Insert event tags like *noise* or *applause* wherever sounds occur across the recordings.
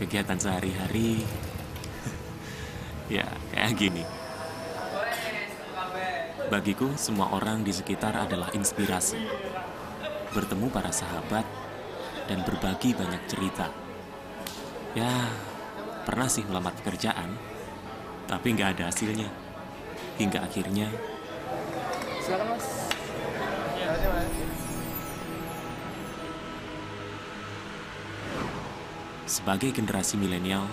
kegiatan sehari-hari *laughs* ya kayak gini bagiku semua orang di sekitar adalah inspirasi bertemu para sahabat dan berbagi banyak cerita ya pernah sih melamar pekerjaan tapi nggak ada hasilnya hingga akhirnya silakan mas ya. Sebagai generasi milenial,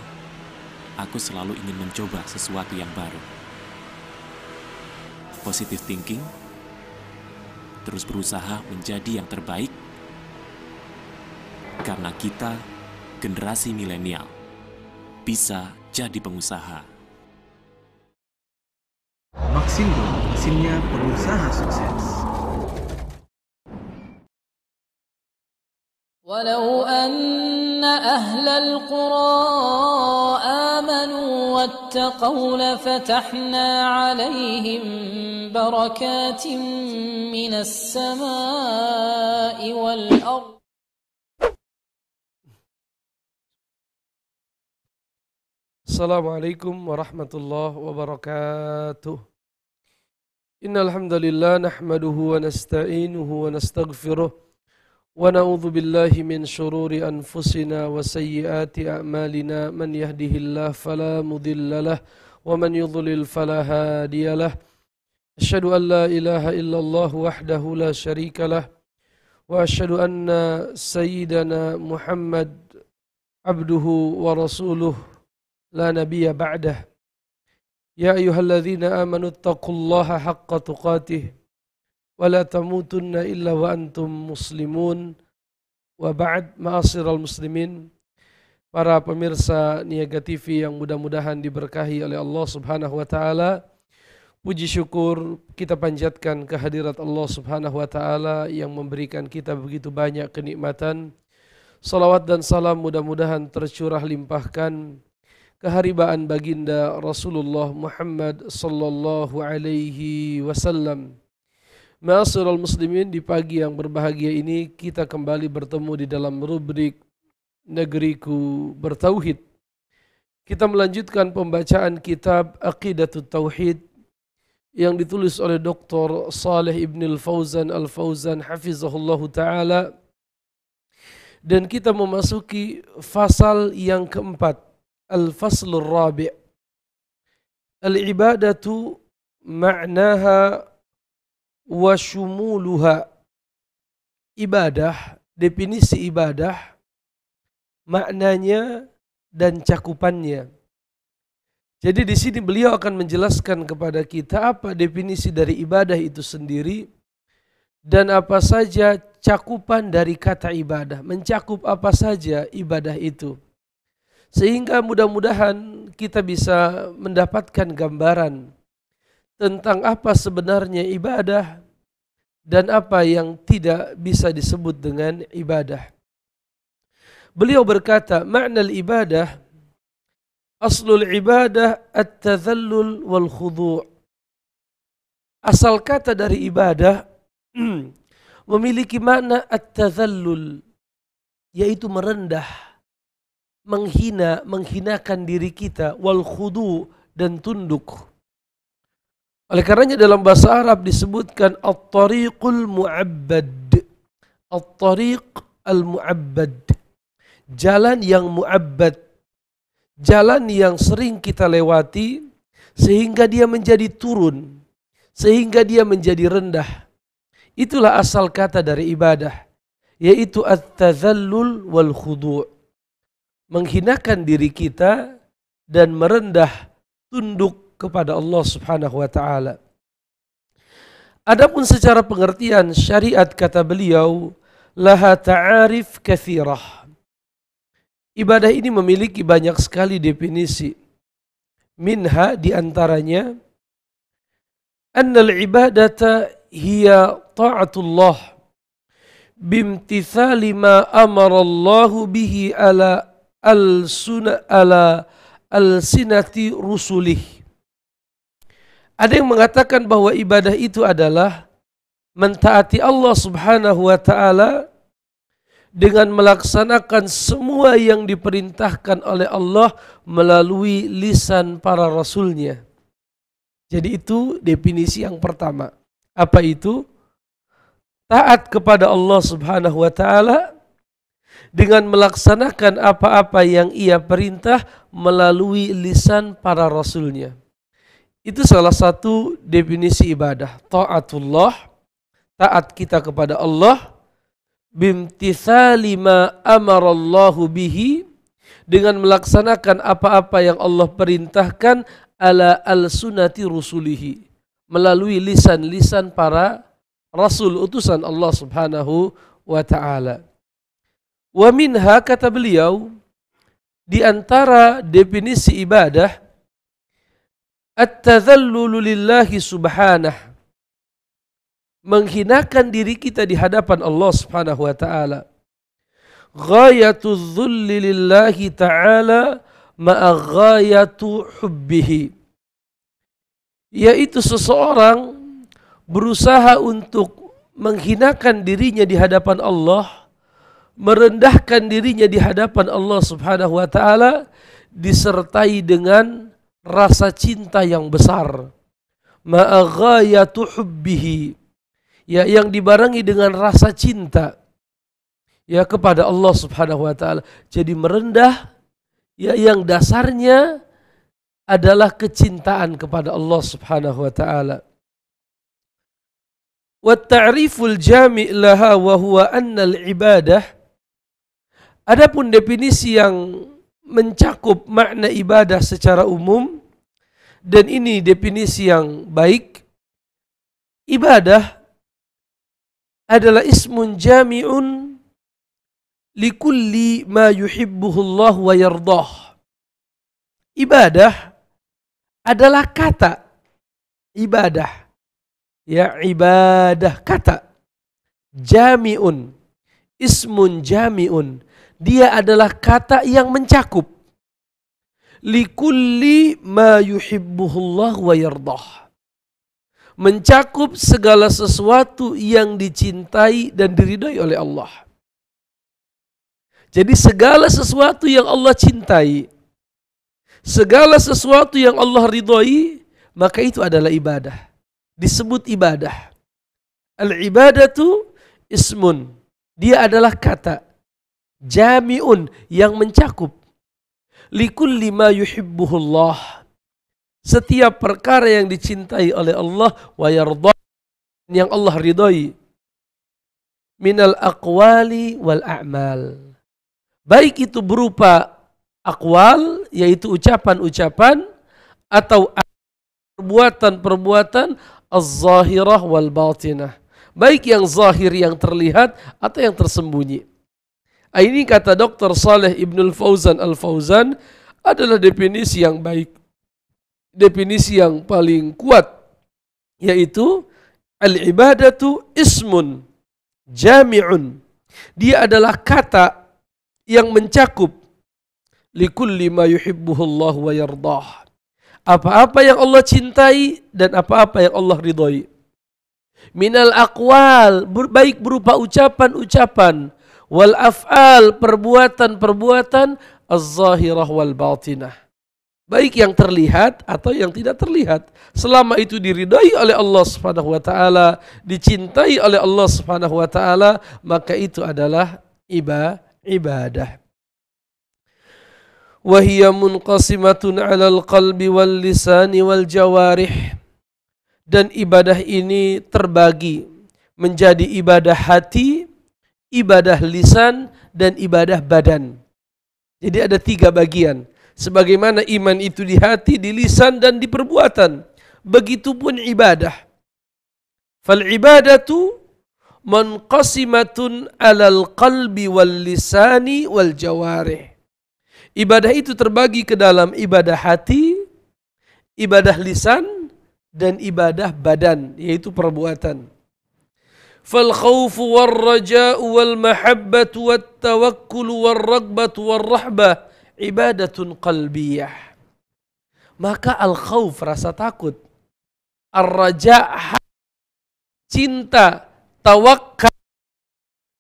aku selalu ingin mencoba sesuatu yang baru. Positive thinking, terus berusaha menjadi yang terbaik, karena kita, generasi milenial, bisa jadi pengusaha. Maksimum maksimnya pengusaha sukses. Walau an أهل القرى آمنوا واتقوا لفتحنا عليهم بركات من السماء والأرض السلام عليكم ورحمة الله وبركاته إن الحمد لله نحمده ونستعينه ونستغفره ونعوذ بالله من شرور أنفسنا وسيئات أعمالنا من يهده الله فلا مضل له ومن يضلل فلا هادي له أشهد أن لا إله إلا الله وحده لا شريك له وأشهد أن سيدنا محمد عبده ورسوله لا نبي بعده يا أيها الذين آمنوا اتقوا الله حق تقاته ولا تموتن إلا وأنتم مسلمون وبعد معاصر المسلمين para pemirsa Niaga TV yang mudah-mudahan diberkahi oleh Allah Subhanahu wa taala. Puji syukur kita panjatkan kehadirat Allah Subhanahu wa taala yang memberikan kita begitu banyak kenikmatan. Salawat dan salam mudah-mudahan tercurah limpahkan keharibaan baginda Rasulullah Muhammad sallallahu alaihi wasallam Masyarul muslimin di pagi yang berbahagia ini kita kembali bertemu di dalam rubrik Negeriku Bertauhid. Kita melanjutkan pembacaan kitab Aqidatul Tauhid yang ditulis oleh Dr. Saleh Ibn Al-Fauzan Al-Fauzan Hafizahullah Ta'ala dan kita memasuki fasal yang keempat al faslul Rabi' Al-Ibadatu ma'naha wasyumuluha ibadah, definisi ibadah, maknanya dan cakupannya. Jadi di sini beliau akan menjelaskan kepada kita apa definisi dari ibadah itu sendiri dan apa saja cakupan dari kata ibadah, mencakup apa saja ibadah itu. Sehingga mudah-mudahan kita bisa mendapatkan gambaran tentang apa sebenarnya ibadah dan apa yang tidak bisa disebut dengan ibadah. Beliau berkata, makna ibadah aslul ibadah at-tadhallul wal khudu'. Asal kata dari ibadah *clears throat* memiliki makna at-tadhallul yaitu merendah, menghina, menghinakan diri kita wal khudu' dan tunduk. Oleh karenanya dalam bahasa Arab disebutkan at-tariqul mu'abbad. At-tariq al-mu'abbad. Jalan yang mu'abbad. Jalan yang sering kita lewati sehingga dia menjadi turun. Sehingga dia menjadi rendah. Itulah asal kata dari ibadah. Yaitu at-tazallul wal khudu' Menghinakan diri kita dan merendah, tunduk kepada Allah Subhanahu wa taala. Adapun secara pengertian syariat kata beliau laha ta'arif kathirah. Ibadah ini memiliki banyak sekali definisi. Minha diantaranya annal ibadata hiya ta'atullah bimtithali ma amarallahu bihi ala al-suna al rusulih ada yang mengatakan bahwa ibadah itu adalah mentaati Allah Subhanahu wa taala dengan melaksanakan semua yang diperintahkan oleh Allah melalui lisan para rasulnya. Jadi itu definisi yang pertama. Apa itu? Taat kepada Allah Subhanahu wa taala dengan melaksanakan apa-apa yang ia perintah melalui lisan para rasulnya. Itu salah satu definisi ibadah. Ta'atullah, taat kita kepada Allah, bimtithali ma amarallahu bihi, dengan melaksanakan apa-apa yang Allah perintahkan ala al-sunati rusulihi. Melalui lisan-lisan para rasul utusan Allah subhanahu wa ta'ala. Wa minha kata beliau, di antara definisi ibadah, At-tadhallulu lillahi subhanah. Menghinakan diri kita di hadapan Allah subhanahu wa ta'ala. Ghayatu dhulli lillahi ta'ala ma'aghayatu hubbihi. Yaitu seseorang berusaha untuk menghinakan dirinya di hadapan Allah, merendahkan dirinya di hadapan Allah subhanahu wa ta'ala, disertai dengan rasa cinta yang besar ma'aghayatu hubbihi ya yang dibarengi dengan rasa cinta ya kepada Allah Subhanahu wa taala jadi merendah ya yang dasarnya adalah kecintaan kepada Allah Subhanahu wa taala والتعريف الجامع لها وهو أن العبادة Adapun definisi yang mencakup makna ibadah secara umum dan ini definisi yang baik ibadah adalah ismun jami'un likulli ma yuhibbuhu Allah wa yardah ibadah adalah kata ibadah ya ibadah kata jami'un ismun jami'un dia adalah kata yang mencakup. Likulli ma yuhibbuhullah wa yardah. Mencakup segala sesuatu yang dicintai dan diridai oleh Allah. Jadi segala sesuatu yang Allah cintai, segala sesuatu yang Allah ridhoi, maka itu adalah ibadah. Disebut ibadah. Al-ibadatu ismun. Dia adalah kata jami'un yang mencakup likul lima yuhibbuhullah setiap perkara yang dicintai oleh Allah wa yang Allah ridhoi minal aqwali wal a'mal baik itu berupa akwal yaitu ucapan-ucapan atau perbuatan-perbuatan az-zahirah wal batinah baik yang zahir yang terlihat atau yang tersembunyi Ah, ini kata Dr. Saleh Ibnul Fauzan Al-Fauzan adalah definisi yang baik. Definisi yang paling kuat yaitu al-ibadatu ismun jami'un. Dia adalah kata yang mencakup likulli ma yuhibbuhullah wa yardah. Apa-apa yang Allah cintai dan apa-apa yang Allah ridhoi. Minal aqwal, baik berupa ucapan-ucapan wal af'al perbuatan-perbuatan az-zahirah wal batinah. Baik yang terlihat atau yang tidak terlihat. Selama itu diridai oleh Allah Subhanahu wa taala, dicintai oleh Allah Subhanahu wa taala, maka itu adalah iba, ibadah. Wahia munqasimatun 'alal qalbi wal lisani wal jawarih. Dan ibadah ini terbagi menjadi ibadah hati, ibadah lisan dan ibadah badan. Jadi ada tiga bagian. Sebagaimana iman itu di hati, di lisan dan di perbuatan. Begitupun ibadah. Fal ibadatu manqasimatun alal qalbi wal lisani wal jawarih. Ibadah itu terbagi ke dalam ibadah hati, ibadah lisan, dan ibadah badan, yaitu perbuatan. فالخوف والرجاء والمحبة والتوكل والرغبة والرحبة عبادة قلبية maka al-khawf rasa takut ar cinta tawakal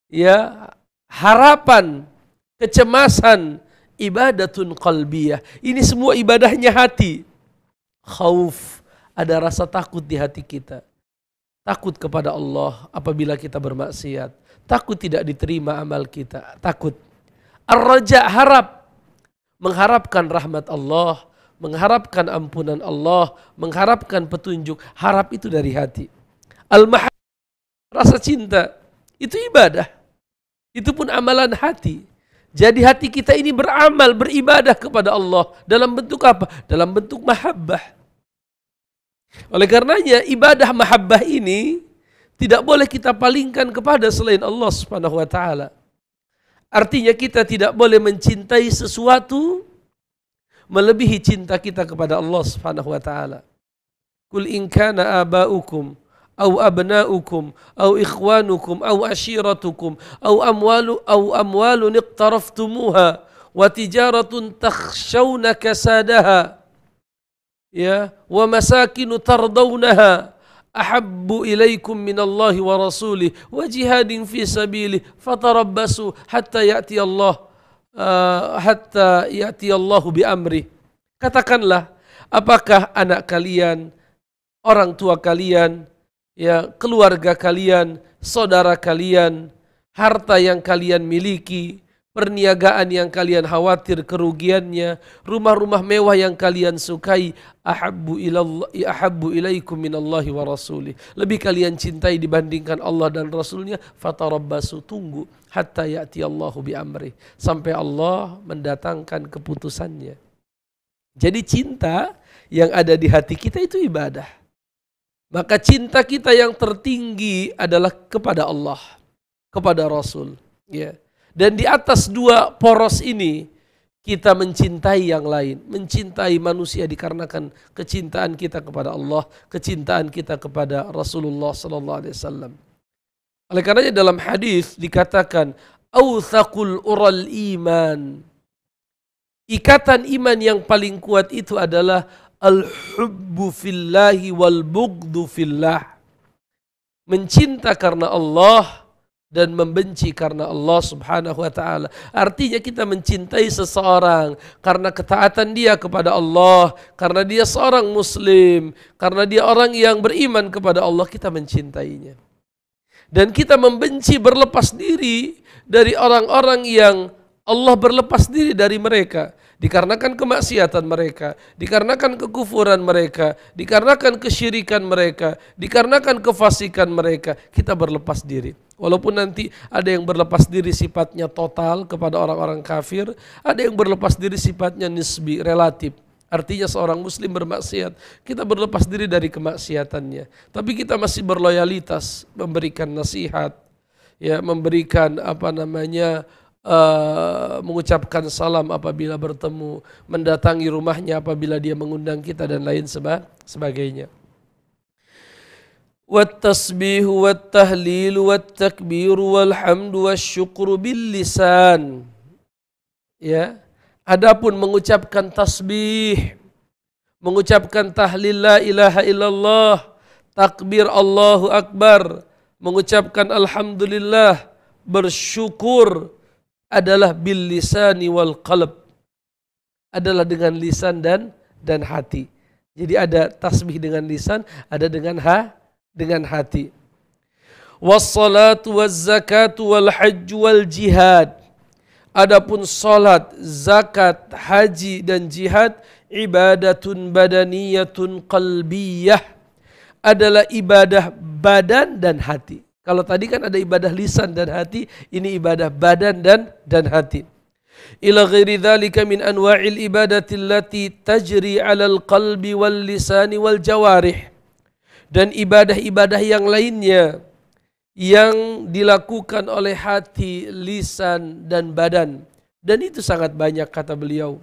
ya harapan kecemasan ibadatun qalbiyah ini semua ibadahnya hati khauf ada rasa takut di hati kita Takut kepada Allah apabila kita bermaksiat. Takut tidak diterima amal kita. Takut. ar harap. Mengharapkan rahmat Allah. Mengharapkan ampunan Allah. Mengharapkan petunjuk. Harap itu dari hati. al Rasa cinta. Itu ibadah. Itu pun amalan hati. Jadi hati kita ini beramal, beribadah kepada Allah. Dalam bentuk apa? Dalam bentuk mahabbah oleh karenanya ibadah mahabbah ini tidak boleh kita palingkan kepada selain Allah Subhanahu wa taala. Artinya kita tidak boleh mencintai sesuatu melebihi cinta kita kepada Allah Subhanahu wa taala. Kul in kana aba'ukum aw abna'ukum aw ikhwanukum aw ashiratukum aw amwalu aw amwalun iqtaraftumuha wa tijaratun takhshawna kasadaha ya wa masakin tardawnaha ahabbu ilaikum min Allah wa rasulih wa jihadin fi sabilih fatarabbasu hatta ya'ti Allah uh, hatta ya'ti Allah bi amri katakanlah apakah anak kalian orang tua kalian ya keluarga kalian saudara kalian harta yang kalian miliki perniagaan yang kalian khawatir kerugiannya, rumah-rumah mewah yang kalian sukai, ahabbu ilallahi ahabbu ilaikum minallahi wa rasulih. Lebih kalian cintai dibandingkan Allah dan Rasulnya, fatarabbasu tunggu hatta ya'ti Allahu bi amri. Sampai Allah mendatangkan keputusannya. Jadi cinta yang ada di hati kita itu ibadah. Maka cinta kita yang tertinggi adalah kepada Allah, kepada Rasul. Ya. Yeah. Dan di atas dua poros ini, kita mencintai yang lain, mencintai manusia dikarenakan kecintaan kita kepada Allah, kecintaan kita kepada Rasulullah sallallahu alaihi wasallam. Oleh karenanya dalam hadis dikatakan awthakul ural iman. Ikatan iman yang paling kuat itu adalah al-hubbu fillahi wal bughdhu fillah. Mencinta karena Allah dan membenci karena Allah Subhanahu wa taala. Artinya kita mencintai seseorang karena ketaatan dia kepada Allah, karena dia seorang muslim, karena dia orang yang beriman kepada Allah kita mencintainya. Dan kita membenci berlepas diri dari orang-orang yang Allah berlepas diri dari mereka dikarenakan kemaksiatan mereka, dikarenakan kekufuran mereka, dikarenakan kesyirikan mereka, dikarenakan kefasikan mereka, kita berlepas diri. Walaupun nanti ada yang berlepas diri sifatnya total kepada orang-orang kafir, ada yang berlepas diri sifatnya nisbi, relatif. Artinya seorang muslim bermaksiat, kita berlepas diri dari kemaksiatannya. Tapi kita masih berloyalitas, memberikan nasihat, ya memberikan apa namanya Eh, mengucapkan salam apabila bertemu, mendatangi rumahnya apabila dia mengundang kita dan lain seba sebagainya. والتسبيح والتهليل والتكبير والحمد والشكر باللسان ya adapun mengucapkan tasbih mengucapkan tahlil la ilaha illallah takbir Allahu akbar mengucapkan alhamdulillah bersyukur adalah bil lisani wal qalb adalah dengan lisan dan dan hati. Jadi ada tasbih dengan lisan, ada dengan ha dengan hati. Wassalatu waz zakatu wal hajj wal jihad. Adapun salat, zakat, haji dan jihad ibadatun badaniyatun qalbiyah adalah ibadah badan dan hati. Kalau tadi kan ada ibadah lisan dan hati, ini ibadah badan dan dan hati. Ila ghairi dhalika min anwa'il ibadati allati tajri 'alal qalbi wal lisani wal jawarih. Dan ibadah-ibadah yang lainnya yang dilakukan oleh hati, lisan dan badan. Dan itu sangat banyak kata beliau.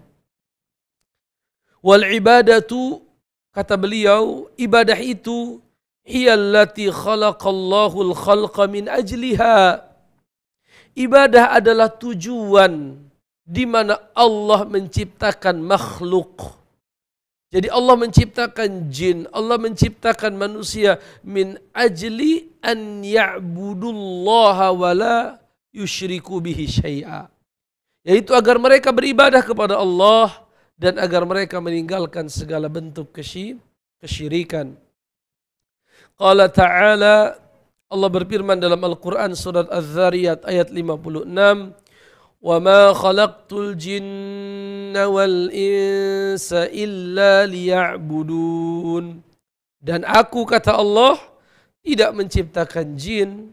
Wal ibadatu kata beliau ibadah itu khalaqallahu al-khalqa min ajliha. Ibadah adalah tujuan di mana Allah menciptakan makhluk. Jadi Allah menciptakan jin, Allah menciptakan manusia min ajli an ya'budullaha wa la yushriku bihi syai'a. Yaitu agar mereka beribadah kepada Allah dan agar mereka meninggalkan segala bentuk kesyirikan. Qala ta'ala Allah berfirman dalam Al-Quran surat Az-Zariyat ayat 56 وَمَا خَلَقْتُ الْجِنَّ وَالْإِنسَ إِلَّا لِيَعْبُدُونَ Dan aku kata Allah tidak menciptakan jin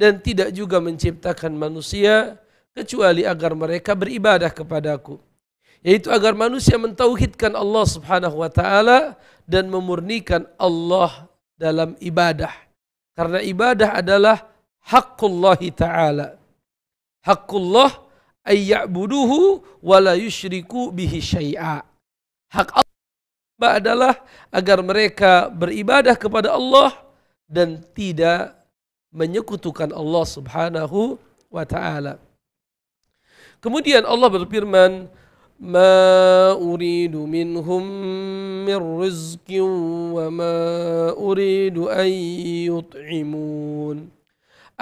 dan tidak juga menciptakan manusia kecuali agar mereka beribadah kepadaku yaitu agar manusia mentauhidkan Allah Subhanahu wa taala dan memurnikan Allah dalam ibadah. Karena ibadah adalah hakullah ta'ala. Hakullah ayya'buduhu wa la yushriku bihi syai'a. Hak Allah adalah agar mereka beribadah kepada Allah dan tidak menyekutukan Allah Subhanahu wa taala. Kemudian Allah berfirman, ما أريد منهم من رزق وما أريد أن يطعمون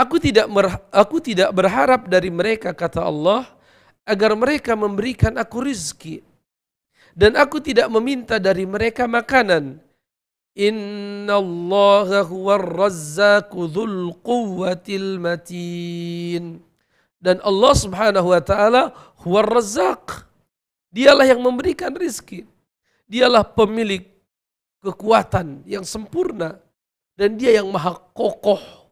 Aku tidak aku tidak berharap dari mereka kata Allah agar mereka memberikan aku rizki dan aku tidak meminta dari mereka makanan. Inna Allah huwar razzaku dhul quwwatil matin. Dan Allah subhanahu wa ta'ala huwar razzaku. Dialah yang memberikan rizki. Dialah pemilik kekuatan yang sempurna. Dan dia yang maha kokoh,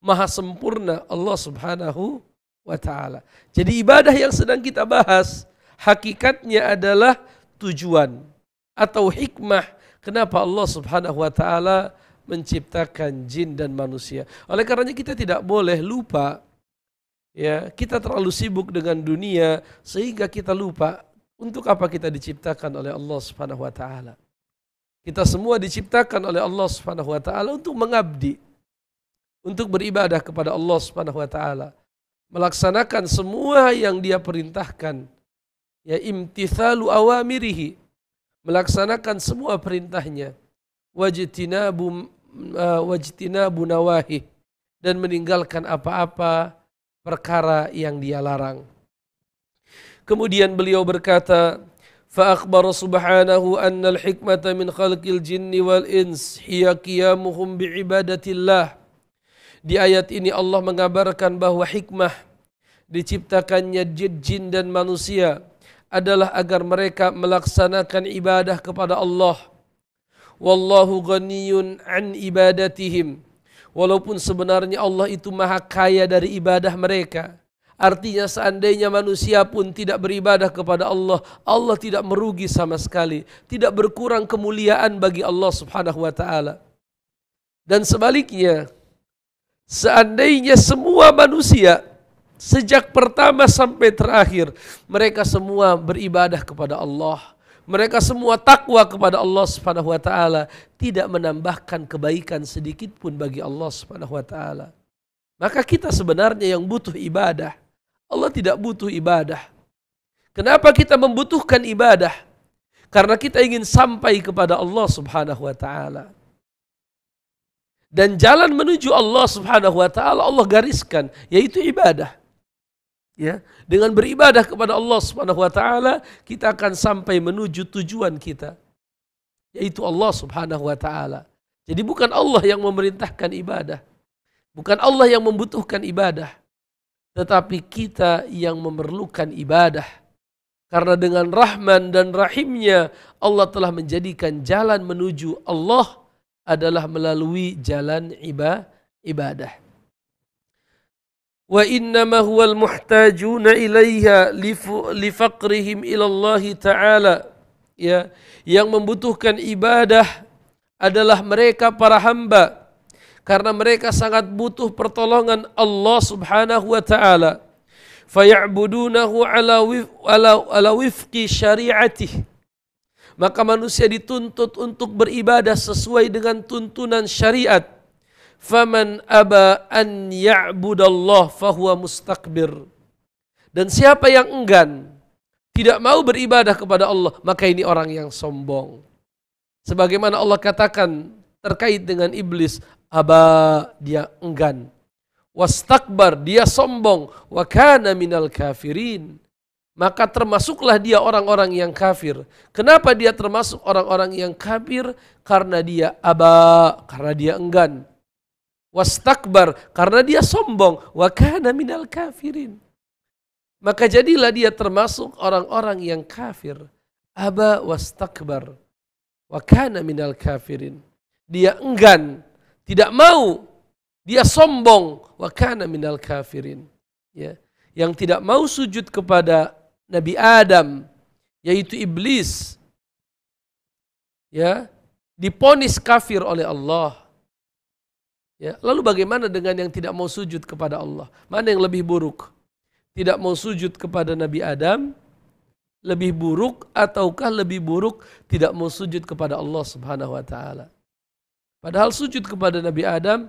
maha sempurna Allah subhanahu wa ta'ala. Jadi ibadah yang sedang kita bahas, hakikatnya adalah tujuan atau hikmah kenapa Allah subhanahu wa ta'ala menciptakan jin dan manusia. Oleh karenanya kita tidak boleh lupa ya, kita terlalu sibuk dengan dunia sehingga kita lupa untuk apa kita diciptakan oleh Allah Subhanahu wa taala? Kita semua diciptakan oleh Allah Subhanahu wa taala untuk mengabdi, untuk beribadah kepada Allah Subhanahu wa taala, melaksanakan semua yang Dia perintahkan. Ya imtithalu awamirihi, melaksanakan semua perintahnya. Wajtinabu eh, wajtinabu nawahi dan meninggalkan apa-apa perkara yang Dia larang. Kemudian beliau berkata, فأخبر سبحانه أن الحكمة من خلق الجن والإنس هي قيامهم بعبادة الله Di ayat ini Allah mengabarkan bahwa hikmah diciptakannya jin, jin dan manusia adalah agar mereka melaksanakan ibadah kepada Allah. Wallahu ghaniyun an ibadatihim. Walaupun sebenarnya Allah itu maha kaya dari ibadah mereka. Artinya seandainya manusia pun tidak beribadah kepada Allah, Allah tidak merugi sama sekali, tidak berkurang kemuliaan bagi Allah Subhanahu wa taala. Dan sebaliknya, seandainya semua manusia sejak pertama sampai terakhir mereka semua beribadah kepada Allah, mereka semua takwa kepada Allah Subhanahu wa taala, tidak menambahkan kebaikan sedikit pun bagi Allah Subhanahu wa taala. Maka kita sebenarnya yang butuh ibadah. Allah tidak butuh ibadah. Kenapa kita membutuhkan ibadah? Karena kita ingin sampai kepada Allah Subhanahu wa taala. Dan jalan menuju Allah Subhanahu wa taala Allah gariskan yaitu ibadah. Ya, dengan beribadah kepada Allah Subhanahu wa taala kita akan sampai menuju tujuan kita yaitu Allah Subhanahu wa taala. Jadi bukan Allah yang memerintahkan ibadah. Bukan Allah yang membutuhkan ibadah tetapi kita yang memerlukan ibadah. Karena dengan rahman dan rahimnya Allah telah menjadikan jalan menuju Allah adalah melalui jalan iba, ibadah. Wa innama huwal muhtajuna ilaiha li faqrihim ila taala. Ya, yang membutuhkan ibadah adalah mereka para hamba karena mereka sangat butuh pertolongan Allah Subhanahu wa taala. Faya'budunahu ala ala, ala wifqi syari'atih. Maka manusia dituntut untuk beribadah sesuai dengan tuntunan syariat. Faman aba an ya'budallah fahuwa mustakbir. Dan siapa yang enggan tidak mau beribadah kepada Allah, maka ini orang yang sombong. Sebagaimana Allah katakan terkait dengan iblis, aba dia enggan wastakbar dia sombong wa kana minal kafirin maka termasuklah dia orang-orang yang kafir. Kenapa dia termasuk orang-orang yang kafir? Karena dia aba, karena dia enggan. Wastakbar, karena dia sombong. Wa kana minal kafirin. Maka jadilah dia termasuk orang-orang yang kafir. Aba wastakbar. Wa kana minal kafirin. Dia enggan tidak mau dia sombong wa kana minal kafirin ya yang tidak mau sujud kepada Nabi Adam yaitu iblis ya diponis kafir oleh Allah ya lalu bagaimana dengan yang tidak mau sujud kepada Allah mana yang lebih buruk tidak mau sujud kepada Nabi Adam lebih buruk ataukah lebih buruk tidak mau sujud kepada Allah Subhanahu wa taala Padahal sujud kepada Nabi Adam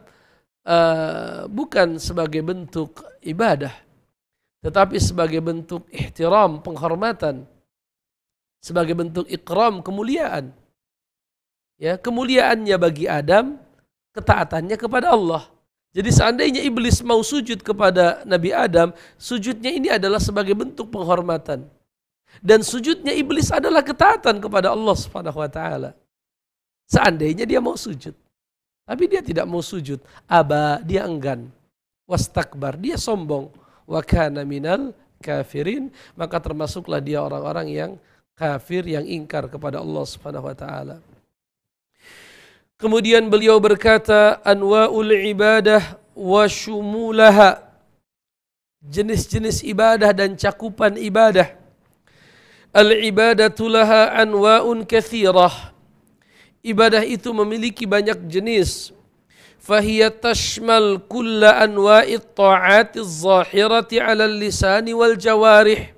uh, bukan sebagai bentuk ibadah, tetapi sebagai bentuk ihtiram, penghormatan, sebagai bentuk ikram, kemuliaan. Ya, kemuliaannya bagi Adam, ketaatannya kepada Allah. Jadi seandainya iblis mau sujud kepada Nabi Adam, sujudnya ini adalah sebagai bentuk penghormatan. Dan sujudnya iblis adalah ketaatan kepada Allah Subhanahu Seandainya dia mau sujud. Tapi dia tidak mau sujud. Aba, dia enggan. was takbar dia sombong. Wa kana minal kafirin. Maka termasuklah dia orang-orang yang kafir, yang ingkar kepada Allah subhanahu wa ta'ala. Kemudian beliau berkata, Anwa'ul ibadah wa syumulaha. Jenis-jenis ibadah dan cakupan ibadah. Al-ibadatu laha anwa'un kathirah ibadah itu memiliki banyak jenis. Fahiyya tashmal kulla anwa'it ta'ati zahirati ala lisani wal jawarih.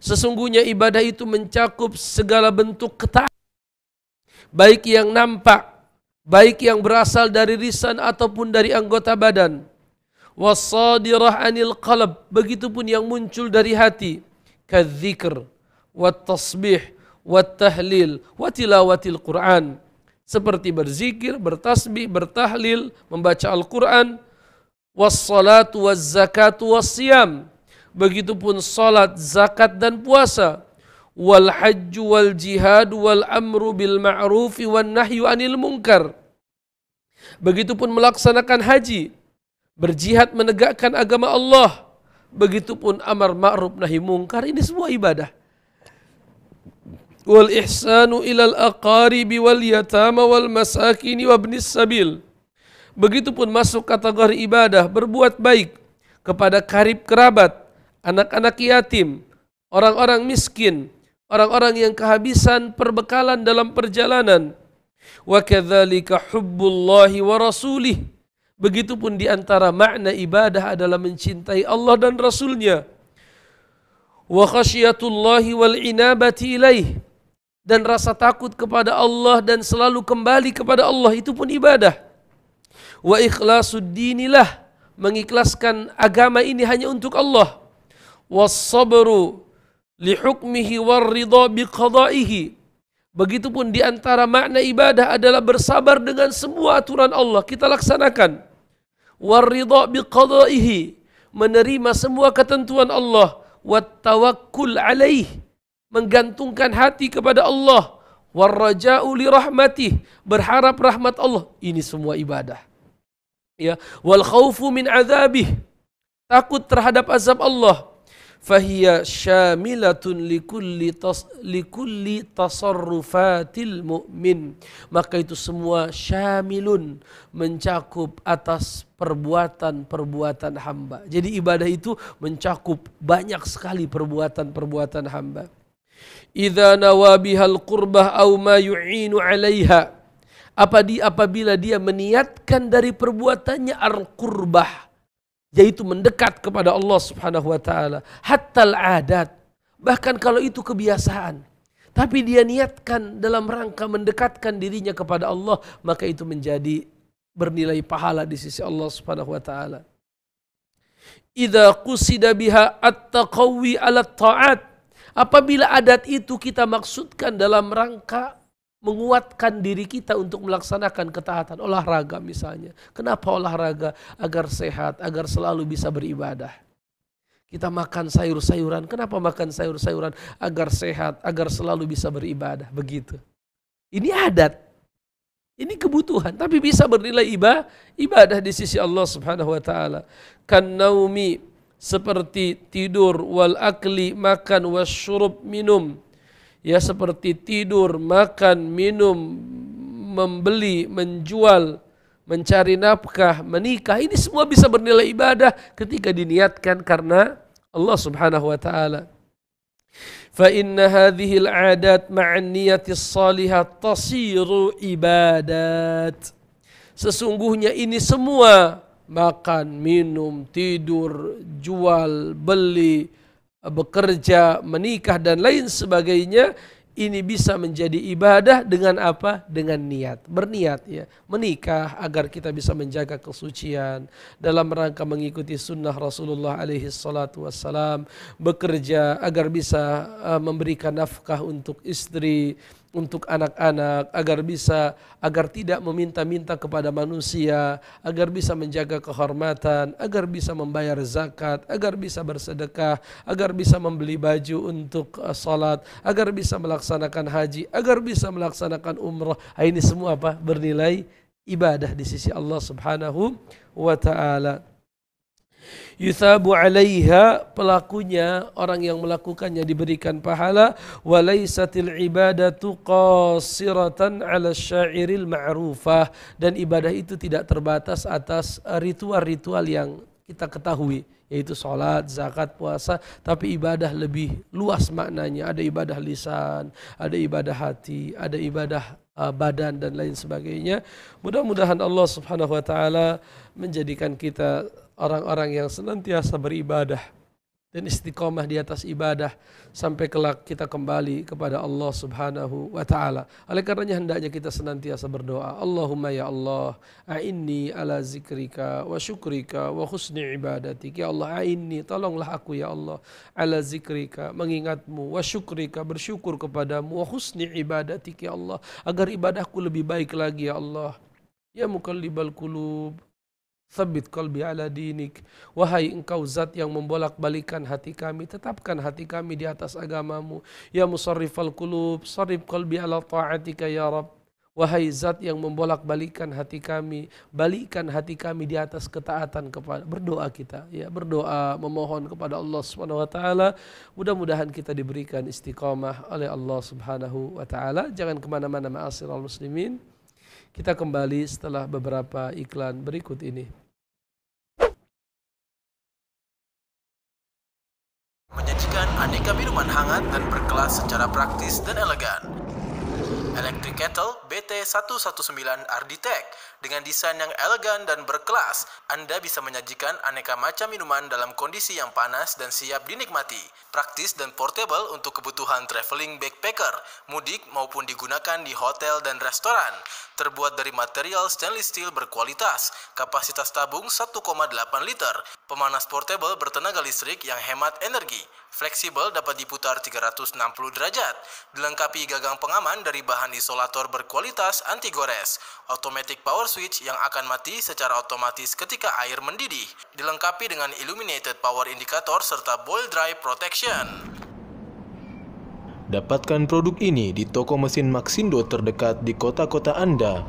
Sesungguhnya ibadah itu mencakup segala bentuk ketaatan. Baik yang nampak, baik yang berasal dari lisan ataupun dari anggota badan. Wasadirah anil qalb, begitupun yang muncul dari hati. Kadzikr, wat tasbih, wattahlil wa Quran seperti berzikir, bertasbih, bertahlil, membaca Al-Quran, wassalatu wazzakatu wassiyam. Begitupun salat, zakat dan puasa. Wal hajju wal jihad wal amru bil ma'ruf wan nahyu anil munkar. Begitupun melaksanakan haji, berjihad menegakkan agama Allah. Begitupun amar ma'ruf nahi mungkar, ini semua ibadah wal ihsanu ilal aqaribi wal yatama wal masakini wabnis sabil. Begitupun masuk kategori ibadah berbuat baik kepada karib kerabat, anak-anak yatim, orang-orang miskin, orang-orang yang kehabisan perbekalan dalam perjalanan. Wa kadzalika hubbullahi wa rasulih. Begitupun di antara makna ibadah adalah mencintai Allah dan Rasulnya. Wa khasyatullahi wal inabati ilaih dan rasa takut kepada Allah dan selalu kembali kepada Allah itu pun ibadah. Wa dinilah mengikhlaskan agama ini hanya untuk Allah. Wassabaru lihukmihi warridha biqadaihi. Begitupun di antara makna ibadah adalah bersabar dengan semua aturan Allah. Kita laksanakan. Warridha biqadaihi. Menerima semua ketentuan Allah. Wattawakkul alaih menggantungkan hati kepada Allah warraja'u li rahmati berharap rahmat Allah ini semua ibadah ya wal khaufu min azabih takut terhadap azab Allah fahiya syamilatun likulli tas, likulli tasarrufatil mu'min maka itu semua syamilun mencakup atas perbuatan-perbuatan hamba jadi ibadah itu mencakup banyak sekali perbuatan-perbuatan hamba idza nawabihal qurbah au ma yu'inu 'alaiha apa di apabila dia meniatkan dari perbuatannya al qurbah yaitu mendekat kepada Allah Subhanahu wa taala hatal adat bahkan kalau itu kebiasaan tapi dia niatkan dalam rangka mendekatkan dirinya kepada Allah maka itu menjadi bernilai pahala di sisi Allah Subhanahu wa taala idza qusida biha at-taqawi 'ala taat Apabila adat itu kita maksudkan dalam rangka menguatkan diri kita untuk melaksanakan ketaatan olahraga misalnya. Kenapa olahraga? Agar sehat, agar selalu bisa beribadah. Kita makan sayur-sayuran. Kenapa makan sayur-sayuran? Agar sehat, agar selalu bisa beribadah. Begitu. Ini adat. Ini kebutuhan, tapi bisa bernilai ibadah, ibadah di sisi Allah Subhanahu wa taala. Kan naumi seperti tidur wal akli makan wasyurub minum ya seperti tidur makan minum membeli menjual mencari nafkah menikah ini semua bisa bernilai ibadah ketika diniatkan karena Allah Subhanahu wa taala fa inna hadhihi al-'adat ma'an niyati salihah tasiru ibadat sesungguhnya ini semua makan, minum, tidur, jual, beli, bekerja, menikah dan lain sebagainya ini bisa menjadi ibadah dengan apa? Dengan niat. Berniat ya, menikah agar kita bisa menjaga kesucian dalam rangka mengikuti sunnah Rasulullah alaihi salatu wassalam, bekerja agar bisa eh, memberikan nafkah untuk istri, untuk anak-anak agar bisa agar tidak meminta-minta kepada manusia, agar bisa menjaga kehormatan, agar bisa membayar zakat, agar bisa bersedekah, agar bisa membeli baju untuk eh, salat, agar bisa melaksanakan haji, agar bisa melaksanakan umrah. Ini semua apa? bernilai ibadah di sisi Allah Subhanahu wa taala. Yuthabu alaiha pelakunya orang yang melakukannya diberikan pahala walaisatil ibadatu qasiratan ala syairil ma'rufah dan ibadah itu tidak terbatas atas ritual-ritual yang kita ketahui yaitu sholat, zakat, puasa, tapi ibadah lebih luas maknanya. Ada ibadah lisan, ada ibadah hati, ada ibadah Eh, badan dan lain sebagainya. Mudah-mudahan Allah Subhanahu wa taala menjadikan kita orang-orang yang senantiasa beribadah dan istiqomah di atas ibadah sampai kelak kita kembali kepada Allah Subhanahu wa taala. Oleh karenanya hendaknya kita senantiasa berdoa, Allahumma ya Allah, a'inni ala zikrika wa syukrika wa husni ibadatik. Ya Allah, a'inni, tolonglah aku ya Allah ala zikrika, mengingatmu wa syukrika, bersyukur kepadamu wa husni ibadatik ya Allah, agar ibadahku lebih baik lagi ya Allah. Ya mukallibal qulub, Thabit kalbi ala dinik. Wahai engkau zat yang membolak-balikan hati kami, tetapkan hati kami di atas agamamu. Ya al kulub. sarif kalbi ala ta'atika ya Rabb. Wahai zat yang membolak-balikan hati kami, balikan hati kami di atas ketaatan kepada berdoa kita ya, berdoa memohon kepada Allah Subhanahu wa taala mudah-mudahan kita diberikan istiqamah oleh Allah Subhanahu wa taala. Jangan kemana mana al muslimin. Kita kembali setelah beberapa iklan berikut ini. Menyajikan aneka minuman hangat dan berkelas secara praktis dan elegan. Electric Kettle BT119 Arditech dengan desain yang elegan dan berkelas, Anda bisa menyajikan aneka macam minuman dalam kondisi yang panas dan siap dinikmati praktis dan portable untuk kebutuhan traveling backpacker, mudik maupun digunakan di hotel dan restoran. Terbuat dari material stainless steel berkualitas, kapasitas tabung 1,8 liter, pemanas portable bertenaga listrik yang hemat energi, fleksibel dapat diputar 360 derajat, dilengkapi gagang pengaman dari bahan isolator berkualitas anti gores, automatic power switch yang akan mati secara otomatis ketika air mendidih, dilengkapi dengan illuminated power indicator serta boil dry protection Action. Dapatkan produk ini di toko mesin Maxindo terdekat di kota-kota Anda.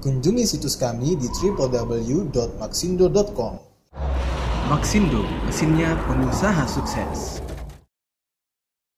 Kunjungi situs kami di www.maxindo.com. Maxindo, mesinnya pengusaha sukses.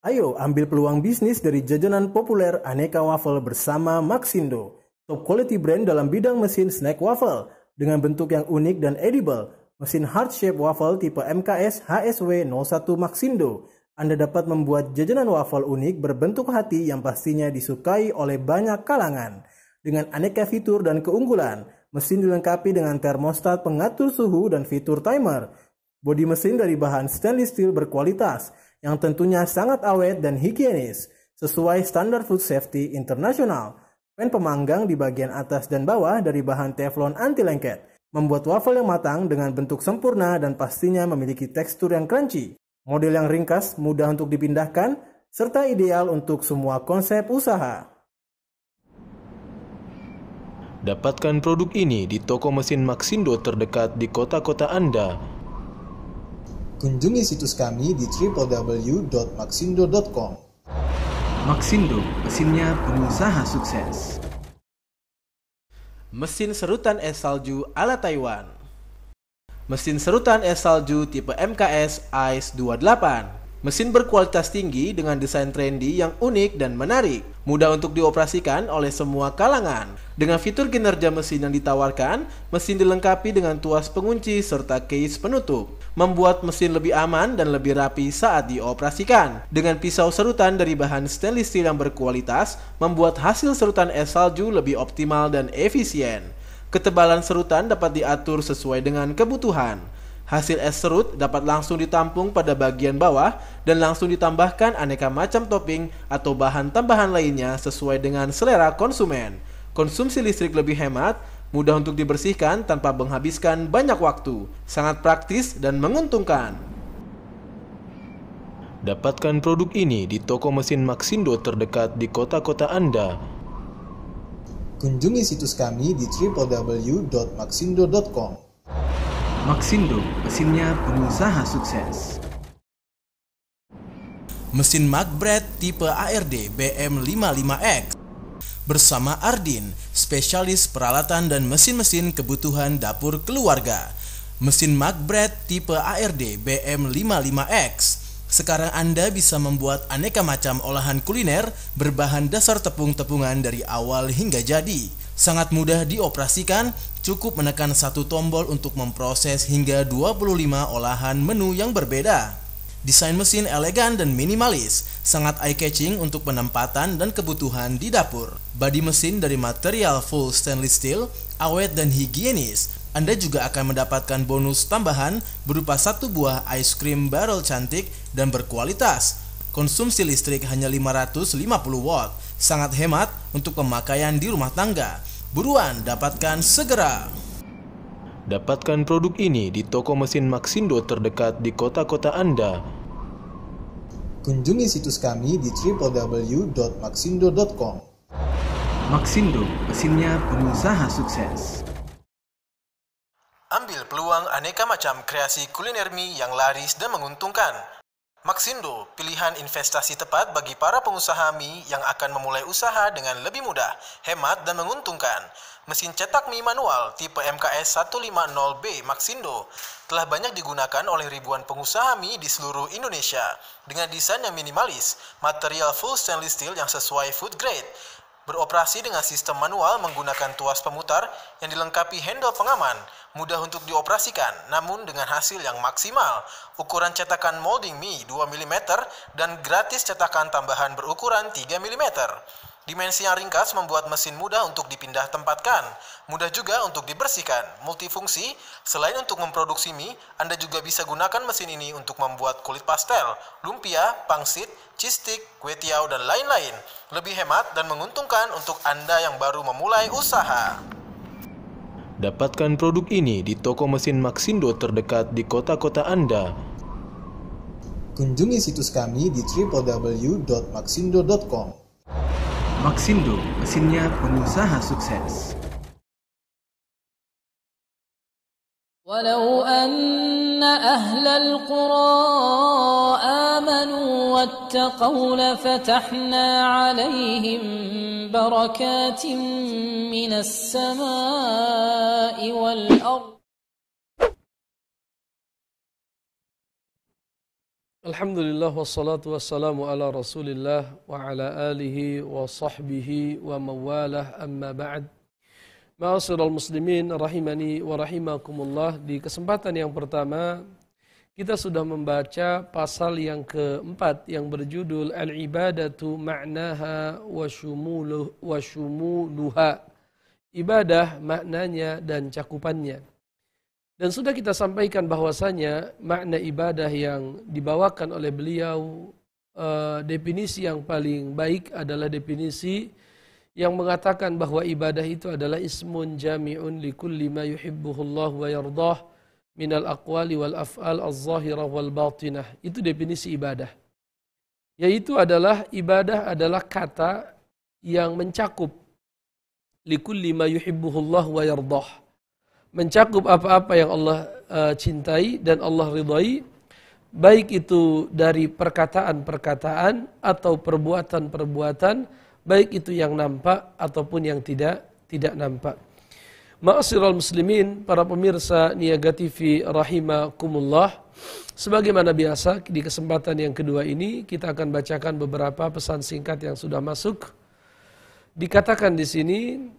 Ayo ambil peluang bisnis dari jajanan populer aneka waffle bersama Maxindo. Top quality brand dalam bidang mesin snack waffle dengan bentuk yang unik dan edible Mesin hard shape waffle tipe MKS HSW01 Maxindo. Anda dapat membuat jajanan waffle unik berbentuk hati yang pastinya disukai oleh banyak kalangan. Dengan aneka fitur dan keunggulan, mesin dilengkapi dengan termostat pengatur suhu dan fitur timer. Bodi mesin dari bahan stainless steel berkualitas, yang tentunya sangat awet dan higienis, sesuai standar food safety internasional. Pen pemanggang di bagian atas dan bawah dari bahan teflon anti lengket Membuat waffle yang matang dengan bentuk sempurna dan pastinya memiliki tekstur yang crunchy. Model yang ringkas, mudah untuk dipindahkan, serta ideal untuk semua konsep usaha. Dapatkan produk ini di toko mesin Maxindo terdekat di kota-kota Anda. Kunjungi situs kami di www.maxindo.com. Maxindo, mesinnya pengusaha sukses mesin serutan es salju ala Taiwan. Mesin serutan es salju tipe MKS Ice 28 Mesin berkualitas tinggi dengan desain trendy yang unik dan menarik, mudah untuk dioperasikan oleh semua kalangan. Dengan fitur kinerja mesin yang ditawarkan, mesin dilengkapi dengan tuas pengunci serta case penutup, membuat mesin lebih aman dan lebih rapi saat dioperasikan. Dengan pisau serutan dari bahan stainless steel yang berkualitas, membuat hasil serutan es salju lebih optimal dan efisien. Ketebalan serutan dapat diatur sesuai dengan kebutuhan Hasil es serut dapat langsung ditampung pada bagian bawah dan langsung ditambahkan aneka macam topping atau bahan tambahan lainnya sesuai dengan selera konsumen. Konsumsi listrik lebih hemat, mudah untuk dibersihkan tanpa menghabiskan banyak waktu, sangat praktis dan menguntungkan. Dapatkan produk ini di toko mesin Maxindo terdekat di kota-kota Anda. Kunjungi situs kami di www.maxindo.com. Maxindo, mesinnya pengusaha sukses. Mesin Magbred tipe ARD BM55X bersama Ardin, spesialis peralatan dan mesin-mesin kebutuhan dapur keluarga. Mesin Magbred tipe ARD BM55X sekarang Anda bisa membuat aneka macam olahan kuliner berbahan dasar tepung-tepungan dari awal hingga jadi. Sangat mudah dioperasikan Cukup menekan satu tombol untuk memproses hingga 25 olahan menu yang berbeda. Desain mesin elegan dan minimalis, sangat eye-catching untuk penempatan dan kebutuhan di dapur. Body mesin dari material full stainless steel, awet dan higienis. Anda juga akan mendapatkan bonus tambahan berupa satu buah ice cream barrel cantik dan berkualitas. Konsumsi listrik hanya 550 watt, sangat hemat untuk pemakaian di rumah tangga Buruan dapatkan segera. Dapatkan produk ini di toko mesin Maxindo terdekat di kota-kota Anda. Kunjungi situs kami di www.maxindo.com. Maxindo, mesinnya pengusaha sukses. Ambil peluang aneka macam kreasi kuliner mie yang laris dan menguntungkan Maxindo, pilihan investasi tepat bagi para pengusaha mie yang akan memulai usaha dengan lebih mudah, hemat, dan menguntungkan. Mesin cetak mie manual tipe MKS 150B Maxindo telah banyak digunakan oleh ribuan pengusaha mie di seluruh Indonesia dengan desain yang minimalis, material full stainless steel yang sesuai food grade, Beroperasi dengan sistem manual menggunakan tuas pemutar yang dilengkapi handle pengaman, mudah untuk dioperasikan, namun dengan hasil yang maksimal. Ukuran cetakan molding Mi 2 mm dan gratis cetakan tambahan berukuran 3 mm. Dimensi yang ringkas membuat mesin mudah untuk dipindah tempatkan, mudah juga untuk dibersihkan. Multifungsi, selain untuk memproduksi mie, Anda juga bisa gunakan mesin ini untuk membuat kulit pastel, lumpia, pangsit, cheese stick, kue tiaw, dan lain-lain. Lebih hemat dan menguntungkan untuk Anda yang baru memulai usaha. Dapatkan produk ini di toko mesin Maxindo terdekat di kota-kota Anda. Kunjungi situs kami di www.maxindo.com. Maxindo, mesinnya pengusaha sukses. ولو أن أهل القرى آمنوا واتقوا لفتحنا عليهم بركات من السماء والأرض Alhamdulillah wassalatu wassalamu ala rasulillah wa ala alihi wa sahbihi wa mawalah amma ba'd Ma'asirul muslimin rahimani wa rahimakumullah Di kesempatan yang pertama kita sudah membaca pasal yang keempat yang berjudul Al-ibadatu ma'naha wa, wa shumuluha Ibadah maknanya dan cakupannya dan sudah kita sampaikan bahwasanya makna ibadah yang dibawakan oleh beliau e, definisi yang paling baik adalah definisi yang mengatakan bahwa ibadah itu adalah ismun jami'un li kulli ma yuhibbuhullah wa yardah minal aqwali wal af'al az-zahirah wal batinah. Itu definisi ibadah. Yaitu adalah ibadah adalah kata yang mencakup li kulli ma yuhibbuhullah wa yardah mencakup apa-apa yang Allah uh, cintai dan Allah ridhai baik itu dari perkataan-perkataan atau perbuatan-perbuatan baik itu yang nampak ataupun yang tidak tidak nampak Ma'asirul muslimin, para pemirsa Niaga TV rahimakumullah. Sebagaimana biasa di kesempatan yang kedua ini kita akan bacakan beberapa pesan singkat yang sudah masuk. Dikatakan di sini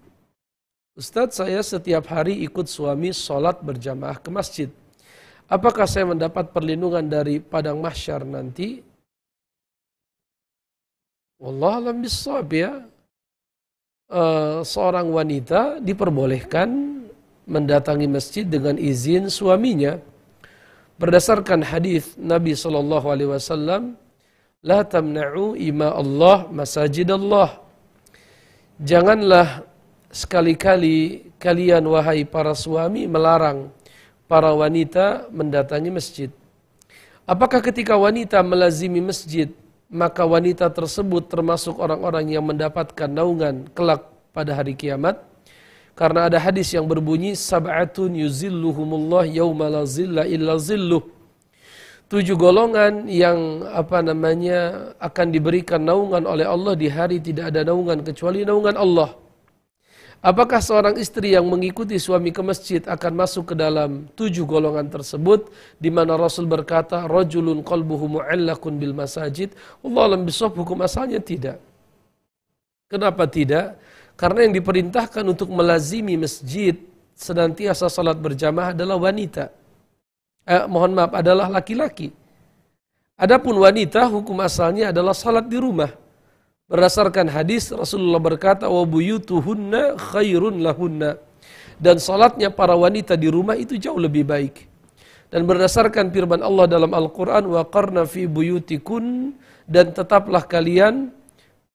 Ustadz saya setiap hari ikut suami sholat berjamaah ke masjid. Apakah saya mendapat perlindungan dari padang mahsyar nanti? Allah alam bisawab ya. E, seorang wanita diperbolehkan mendatangi masjid dengan izin suaminya. Berdasarkan hadis Nabi saw, la tamna'u ima Allah masajid Allah. Janganlah sekali-kali kalian wahai para suami melarang para wanita mendatangi masjid. Apakah ketika wanita melazimi masjid, maka wanita tersebut termasuk orang-orang yang mendapatkan naungan kelak pada hari kiamat? Karena ada hadis yang berbunyi, Sab'atun yuzilluhumullah yawma la zilla illa zilluh. Tujuh golongan yang apa namanya akan diberikan naungan oleh Allah di hari tidak ada naungan kecuali naungan Allah. Apakah seorang istri yang mengikuti suami ke masjid akan masuk ke dalam tujuh golongan tersebut di mana Rasul berkata rajulun qalbuhu mu'allakun bil masajid Allah alam bisawab hukum asalnya tidak. Kenapa tidak? Karena yang diperintahkan untuk melazimi masjid senantiasa salat berjamaah adalah wanita. Eh, mohon maaf adalah laki-laki. Adapun wanita hukum asalnya adalah salat di rumah. Berdasarkan hadis Rasulullah berkata wa buyutuhunna khairun lahunna dan salatnya para wanita di rumah itu jauh lebih baik. Dan berdasarkan firman Allah dalam Al-Qur'an wa qarna fi buyutikun dan tetaplah kalian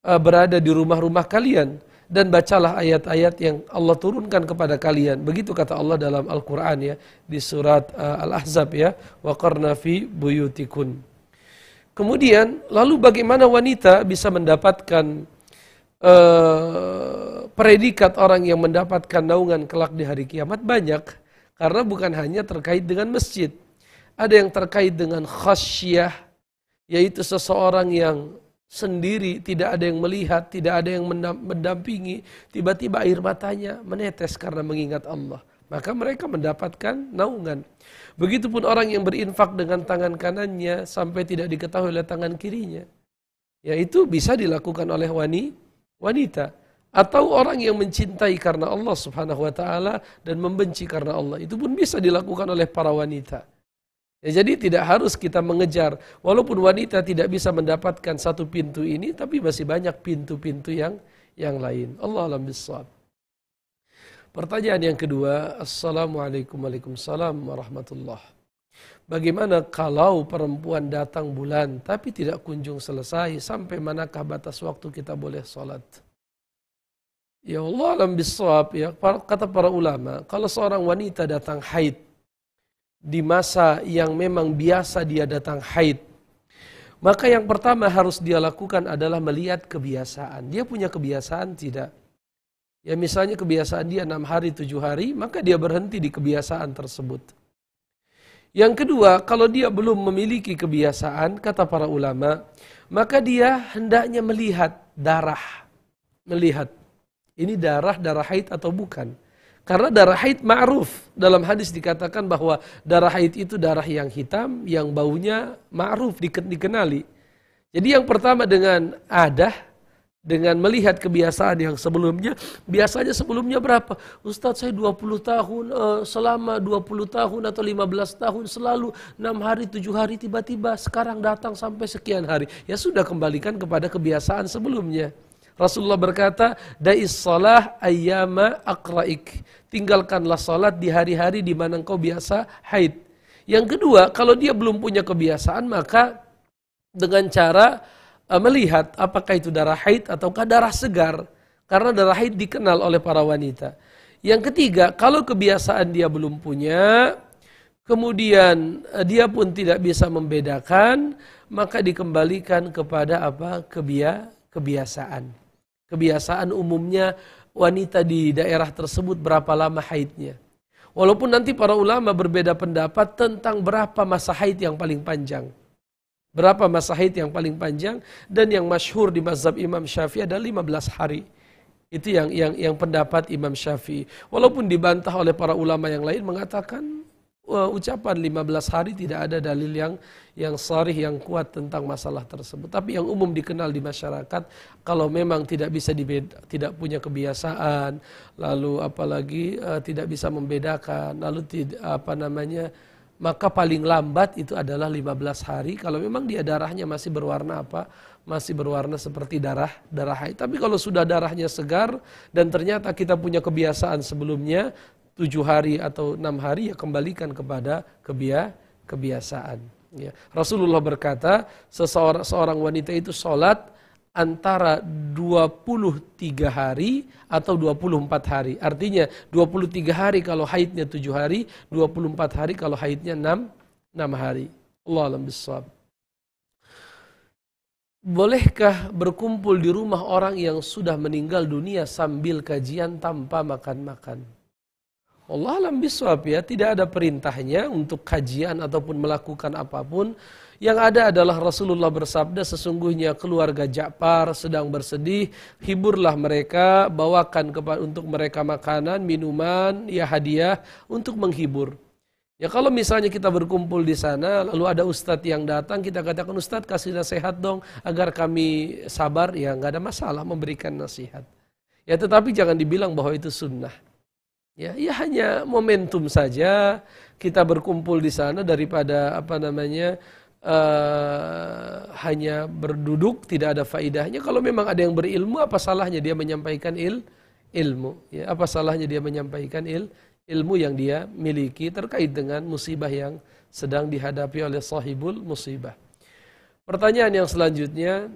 eh, berada di rumah-rumah kalian dan bacalah ayat-ayat yang Allah turunkan kepada kalian. Begitu kata Allah dalam Al-Qur'an ya di surat eh, Al-Ahzab ya wa qarna fi buyutikun. Kemudian, lalu bagaimana wanita bisa mendapatkan uh, predikat orang yang mendapatkan naungan kelak di hari kiamat banyak karena bukan hanya terkait dengan masjid. Ada yang terkait dengan khasyah yaitu seseorang yang sendiri tidak ada yang melihat, tidak ada yang mendampingi, tiba-tiba air matanya menetes karena mengingat Allah. Maka mereka mendapatkan naungan. Begitupun orang yang berinfak dengan tangan kanannya sampai tidak diketahui oleh tangan kirinya. Yaitu bisa dilakukan oleh wanita. Atau orang yang mencintai karena Allah subhanahu wa ta'ala dan membenci karena Allah. Itu pun bisa dilakukan oleh para wanita. Ya, jadi tidak harus kita mengejar. Walaupun wanita tidak bisa mendapatkan satu pintu ini, tapi masih banyak pintu-pintu yang yang lain. Allah alam Pertanyaan yang kedua, Assalamualaikum Waalaikumsalam Warahmatullah. Bagaimana kalau perempuan datang bulan tapi tidak kunjung selesai, sampai manakah batas waktu kita boleh sholat? Ya Allah alam bisawab ya, kata para ulama, kalau seorang wanita datang haid, di masa yang memang biasa dia datang haid, maka yang pertama harus dia lakukan adalah melihat kebiasaan. Dia punya kebiasaan tidak? Ya misalnya kebiasaan dia enam hari, tujuh hari, maka dia berhenti di kebiasaan tersebut. Yang kedua, kalau dia belum memiliki kebiasaan, kata para ulama, maka dia hendaknya melihat darah. Melihat, ini darah, darah haid atau bukan. Karena darah haid ma'ruf. Dalam hadis dikatakan bahwa darah haid itu darah yang hitam, yang baunya ma'ruf, dikenali. Jadi yang pertama dengan adah, dengan melihat kebiasaan yang sebelumnya, biasanya sebelumnya berapa? Ustadz saya 20 tahun, eh, selama 20 tahun atau 15 tahun selalu enam hari, tujuh hari tiba-tiba sekarang datang sampai sekian hari. Ya sudah kembalikan kepada kebiasaan sebelumnya. Rasulullah berkata, Da'is salah ayyama akraik. Tinggalkanlah salat di hari-hari di mana engkau biasa haid. Yang kedua, kalau dia belum punya kebiasaan, maka dengan cara Eh, melihat apakah itu darah haid ataukah darah segar karena darah haid dikenal oleh para wanita. Yang ketiga, kalau kebiasaan dia belum punya, kemudian eh, dia pun tidak bisa membedakan, maka dikembalikan kepada apa? Kebia, kebiasaan. Kebiasaan umumnya wanita di daerah tersebut berapa lama haidnya. Walaupun nanti para ulama berbeda pendapat tentang berapa masa haid yang paling panjang. Berapa masa haid yang paling panjang dan yang masyhur di mazhab Imam Syafi'i ada 15 hari. Itu yang yang yang pendapat Imam Syafi'i. Walaupun dibantah oleh para ulama yang lain mengatakan uh, ucapan 15 hari tidak ada dalil yang yang sarih yang kuat tentang masalah tersebut. Tapi yang umum dikenal di masyarakat kalau memang tidak bisa dibeda, tidak punya kebiasaan, lalu apalagi uh, tidak bisa membedakan, lalu tidak apa namanya maka paling lambat itu adalah 15 hari kalau memang dia darahnya masih berwarna apa masih berwarna seperti darah darah haid tapi kalau sudah darahnya segar dan ternyata kita punya kebiasaan sebelumnya tujuh hari atau enam hari ya kembalikan kepada kebia kebiasaan ya. Rasulullah berkata seseorang seorang wanita itu sholat antara 23 hari atau 24 hari. Artinya 23 hari kalau haidnya 7 hari, 24 hari kalau haidnya 6, 6 hari. Allah alam bisawab. Bolehkah berkumpul di rumah orang yang sudah meninggal dunia sambil kajian tanpa makan-makan? Allah alam bisawab ya, tidak ada perintahnya untuk kajian ataupun melakukan apapun yang ada adalah Rasulullah bersabda sesungguhnya keluarga Ja'far sedang bersedih, hiburlah mereka, bawakan kepada untuk mereka makanan, minuman, ya hadiah untuk menghibur. Ya kalau misalnya kita berkumpul di sana lalu ada ustadz yang datang kita katakan ustadz kasih nasihat dong agar kami sabar ya nggak ada masalah memberikan nasihat. Ya tetapi jangan dibilang bahwa itu sunnah. Ya, ya hanya momentum saja kita berkumpul di sana daripada apa namanya uh, hanya berduduk tidak ada faidahnya kalau memang ada yang berilmu apa salahnya dia menyampaikan il ilmu ya apa salahnya dia menyampaikan il ilmu yang dia miliki terkait dengan musibah yang sedang dihadapi oleh sahibul musibah pertanyaan yang selanjutnya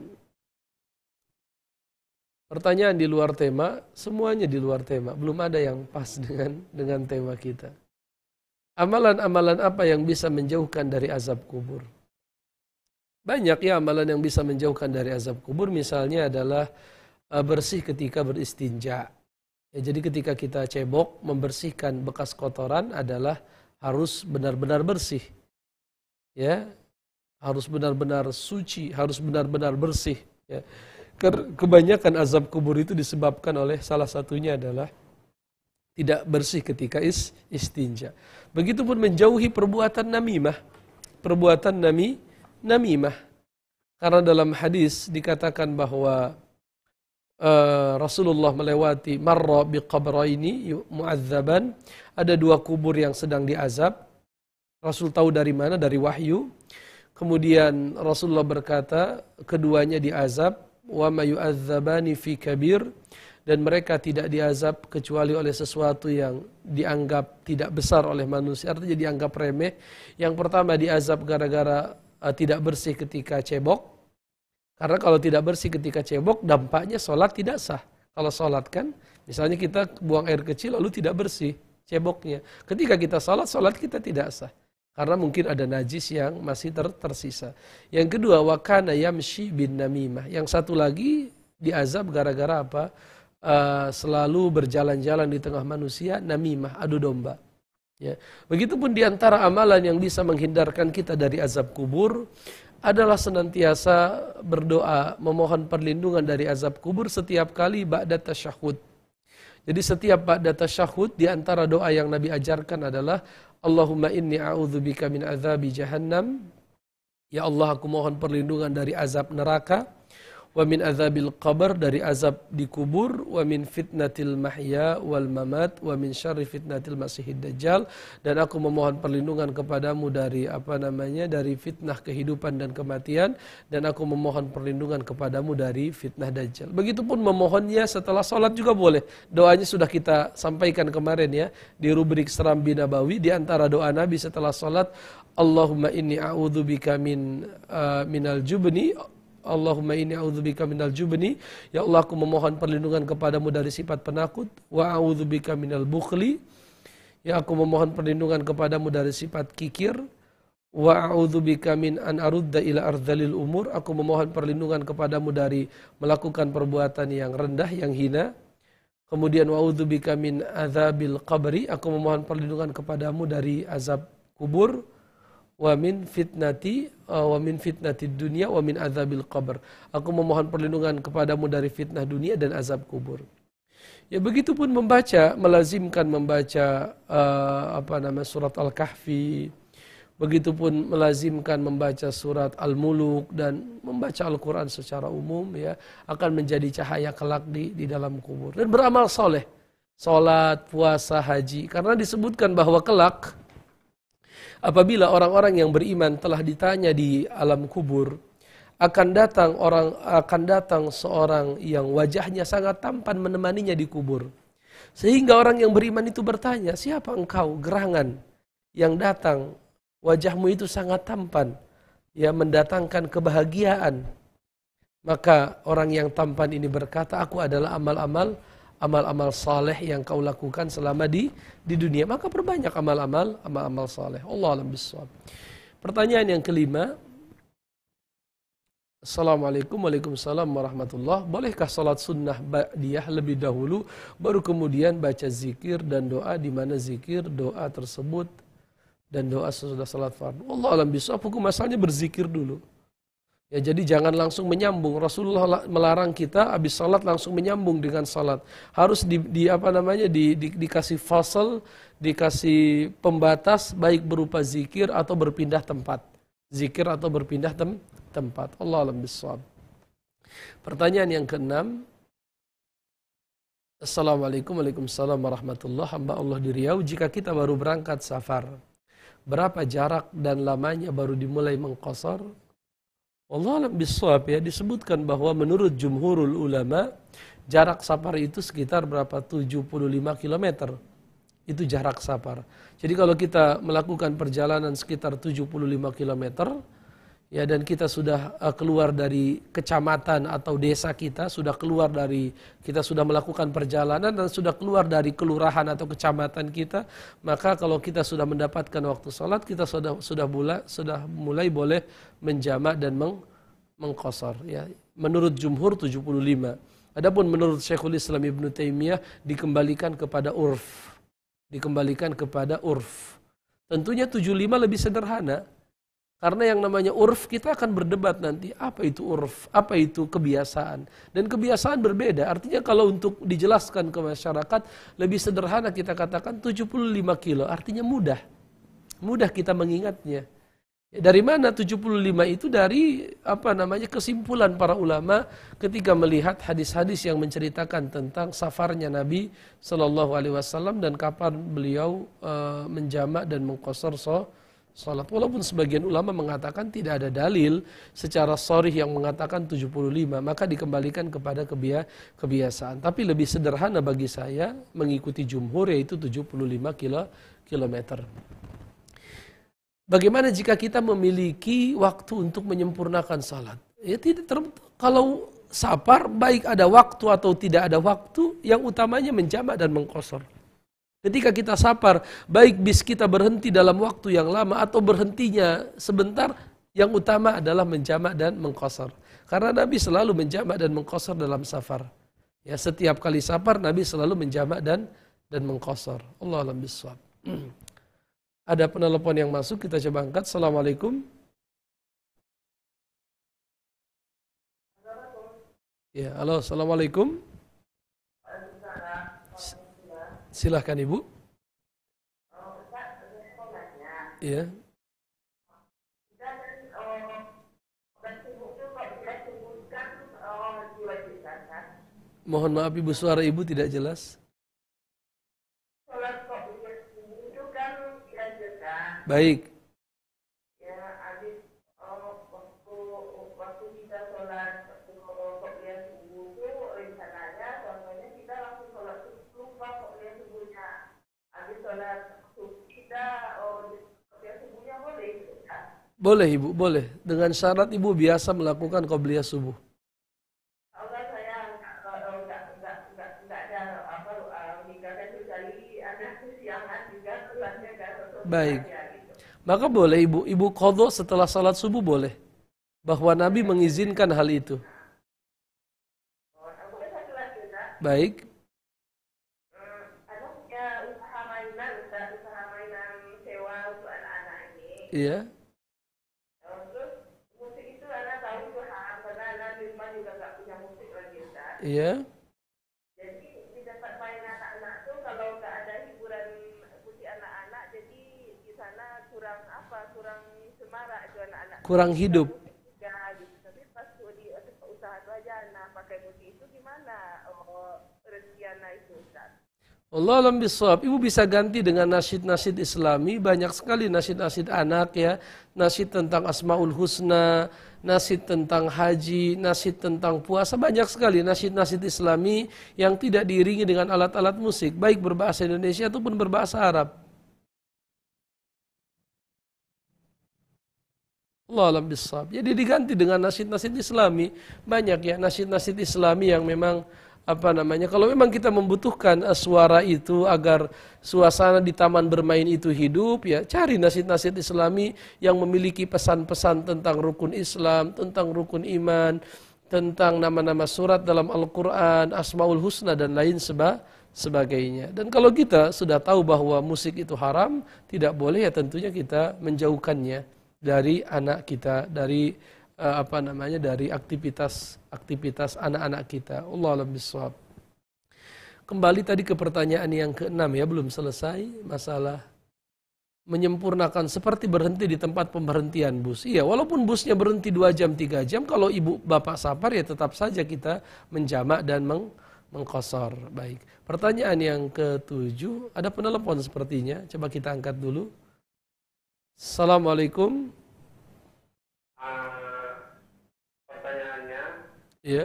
pertanyaan di luar tema semuanya di luar tema belum ada yang pas dengan dengan tema kita amalan-amalan apa yang bisa menjauhkan dari azab kubur banyak ya amalan yang bisa menjauhkan dari azab kubur misalnya adalah eh, bersih ketika beristinja. Ya, jadi ketika kita cebok membersihkan bekas kotoran adalah harus benar-benar bersih. Ya. Harus benar-benar suci, harus benar-benar bersih, ya. Kebanyakan azab kubur itu disebabkan oleh salah satunya adalah tidak bersih ketika is, istinja. Begitupun menjauhi perbuatan namimah. Perbuatan nami namimah. Karena dalam hadis dikatakan bahwa uh, Rasulullah melewati marra qabraini mu'adzaban ada dua kubur yang sedang diazab. Rasul tahu dari mana? Dari wahyu. Kemudian Rasulullah berkata, keduanya diazab wa mayu'adzabani fi kabir dan mereka tidak diazab kecuali oleh sesuatu yang dianggap tidak besar oleh manusia artinya dianggap remeh yang pertama diazab gara-gara uh, tidak bersih ketika cebok. Karena kalau tidak bersih ketika cebok, dampaknya sholat tidak sah. Kalau sholat kan, misalnya kita buang air kecil lalu tidak bersih ceboknya. Ketika kita sholat, sholat kita tidak sah. Karena mungkin ada najis yang masih ter tersisa. Yang kedua, wakana yamshi bin namimah. Yang satu lagi diazab gara-gara apa? Uh, selalu berjalan-jalan di tengah manusia, namimah, adu domba. Ya. Begitupun di antara amalan yang bisa menghindarkan kita dari azab kubur adalah senantiasa berdoa memohon perlindungan dari azab kubur setiap kali ba'da tasyahud. Jadi setiap ba'da tasyahud di antara doa yang Nabi ajarkan adalah Allahumma inni a'udzubika min azabi jahannam. Ya Allah aku mohon perlindungan dari azab neraka wa min azabil qabr dari azab dikubur wa min fitnatil mahya wal mamat wa min syarri fitnatil masihid dajjal dan aku memohon perlindungan kepadamu dari apa namanya dari fitnah kehidupan dan kematian dan aku memohon perlindungan kepadamu dari fitnah dajjal begitupun memohonnya setelah sholat juga boleh doanya sudah kita sampaikan kemarin ya di rubrik serambi nabawi di antara doa nabi setelah sholat Allahumma inni a'udzubika min uh, minal jubni Allahumma inni a'udzubika minal jubni ya Allah aku memohon perlindungan kepadamu dari sifat penakut wa a'udzubika minal bukhli ya aku memohon perlindungan kepadamu dari sifat kikir wa a'udzubika min an arudda ila ardhalil umur aku memohon perlindungan kepadamu dari melakukan perbuatan yang rendah yang hina Kemudian wa a'udzubika min azabil qabri, aku memohon perlindungan kepadamu dari azab kubur wa min fitnati uh, wa min fitnati dunia wa min azabil qabr. Aku memohon perlindungan kepadamu dari fitnah dunia dan azab kubur. Ya begitupun membaca melazimkan membaca uh, apa nama surat Al-Kahfi. Begitupun melazimkan membaca surat Al-Muluk dan membaca Al-Qur'an secara umum ya akan menjadi cahaya kelak di di dalam kubur dan beramal soleh. Salat, puasa, haji karena disebutkan bahwa kelak Apabila orang-orang yang beriman telah ditanya di alam kubur, akan datang orang akan datang seorang yang wajahnya sangat tampan menemaninya di kubur. Sehingga orang yang beriman itu bertanya, "Siapa engkau, gerangan yang datang? Wajahmu itu sangat tampan, ya mendatangkan kebahagiaan." Maka orang yang tampan ini berkata, "Aku adalah amal-amal amal-amal saleh yang kau lakukan selama di di dunia. Maka perbanyak amal-amal amal-amal saleh. Allah alam bisawab. Pertanyaan yang kelima. Assalamualaikum Waalaikumsalam warahmatullah. Bolehkah salat sunnah ba'diyah lebih dahulu baru kemudian baca zikir dan doa di mana zikir doa tersebut dan doa sesudah salat fardu. Allah alam bisawab hukum asalnya berzikir dulu. Ya jadi jangan langsung menyambung. Rasulullah melarang kita habis salat langsung menyambung dengan salat. Harus di, di apa namanya di, di, dikasih fasal, dikasih pembatas baik berupa zikir atau berpindah tempat. Zikir atau berpindah tem, tempat. Allah alam bisawab. Pertanyaan yang keenam. Assalamualaikum warahmatullahi wabarakatuh. Hamba Allah di Riau jika kita baru berangkat safar. Berapa jarak dan lamanya baru dimulai mengkosor? Allah bisawab ya disebutkan bahwa menurut jumhurul ulama jarak safar itu sekitar berapa 75 km. Itu jarak safar. Jadi kalau kita melakukan perjalanan sekitar 75 km, ya dan kita sudah eh, keluar dari kecamatan atau desa kita, sudah keluar dari kita sudah melakukan perjalanan dan sudah keluar dari kelurahan atau kecamatan kita, maka kalau kita sudah mendapatkan waktu sholat, kita sudah sudah mulai sudah mulai boleh menjamak dan meng, mengkosor ya. Menurut jumhur 75. Adapun menurut Syekhul Islam Ibn Taimiyah dikembalikan kepada urf. Dikembalikan kepada urf. Tentunya 75 lebih sederhana karena yang namanya urf kita akan berdebat nanti apa itu urf, apa itu kebiasaan. Dan kebiasaan berbeda. Artinya kalau untuk dijelaskan ke masyarakat lebih sederhana kita katakan 75 kilo. Artinya mudah. Mudah kita mengingatnya. Ya, dari mana 75 itu dari apa namanya kesimpulan para ulama ketika melihat hadis-hadis yang menceritakan tentang safarnya Nabi Shallallahu Alaihi Wasallam dan kapan beliau eh, menjamak dan mengkosor salat. Walaupun sebagian ulama mengatakan tidak ada dalil secara sorih yang mengatakan 75, maka dikembalikan kepada kebiasaan. Tapi lebih sederhana bagi saya mengikuti jumhur yaitu 75 kilo, kilometer. Bagaimana jika kita memiliki waktu untuk menyempurnakan salat? Ya tidak ter kalau sapar baik ada waktu atau tidak ada waktu, yang utamanya menjamak dan mengkosor. Ketika kita sapar, baik bis kita berhenti dalam waktu yang lama atau berhentinya sebentar, yang utama adalah menjamak dan mengkosor. Karena Nabi selalu menjamak dan mengkosor dalam safar. Ya, setiap kali safar Nabi selalu menjamak dan dan mengkosor. Allah alam biswab. *clears throat* Ada penelpon yang masuk, kita coba angkat. Assalamualaikum. Ya, halo, assalamualaikum. Silahkan Ibu. Iya. iya. Mohon maaf ibu suara ibu tidak jelas. Kan Baik. Boleh ibu, boleh. Dengan syarat ibu biasa melakukan kobliya subuh. Baik. Gitu. Maka boleh ibu, ibu kodok setelah salat subuh boleh. Bahwa Nabi mengizinkan hal itu. Oh, Baik. Eh, iya. Yeah. Iya. Jadi didapat main anak-anak tuh kalau nggak ada hiburan puji anak-anak jadi di sana kurang apa kurang semarak anak-anak. Kurang hidup. Allah alam bisawab. Ibu bisa ganti dengan nasyid-nasyid islami. Banyak sekali nasyid-nasyid anak ya. Nasyid tentang asma'ul husna. Nasyid tentang haji. Nasyid tentang puasa. Banyak sekali nasyid-nasyid islami yang tidak diiringi dengan alat-alat musik. Baik berbahasa Indonesia ataupun berbahasa Arab. Allah alam bisawab. Jadi diganti dengan nasyid-nasyid islami. Banyak ya nasyid-nasyid islami yang memang apa namanya kalau memang kita membutuhkan eh, suara itu agar suasana di taman bermain itu hidup ya cari nasihat-nasihat Islami yang memiliki pesan-pesan tentang rukun Islam, tentang rukun iman, tentang nama-nama surat dalam Al-Qur'an, Asmaul Husna dan lain seba sebagainya. Dan kalau kita sudah tahu bahwa musik itu haram, tidak boleh ya tentunya kita menjauhkannya dari anak kita, dari eh, apa namanya dari aktivitas aktivitas anak-anak kita. Allah lebih suap. Kembali tadi ke pertanyaan yang keenam ya, belum selesai masalah menyempurnakan seperti berhenti di tempat pemberhentian bus. Iya, walaupun busnya berhenti 2 jam, 3 jam, kalau ibu bapak sabar ya tetap saja kita menjamak dan meng mengkosor. Baik. Pertanyaan yang ketujuh, ada penelpon sepertinya. Coba kita angkat dulu. Assalamualaikum. Ah ya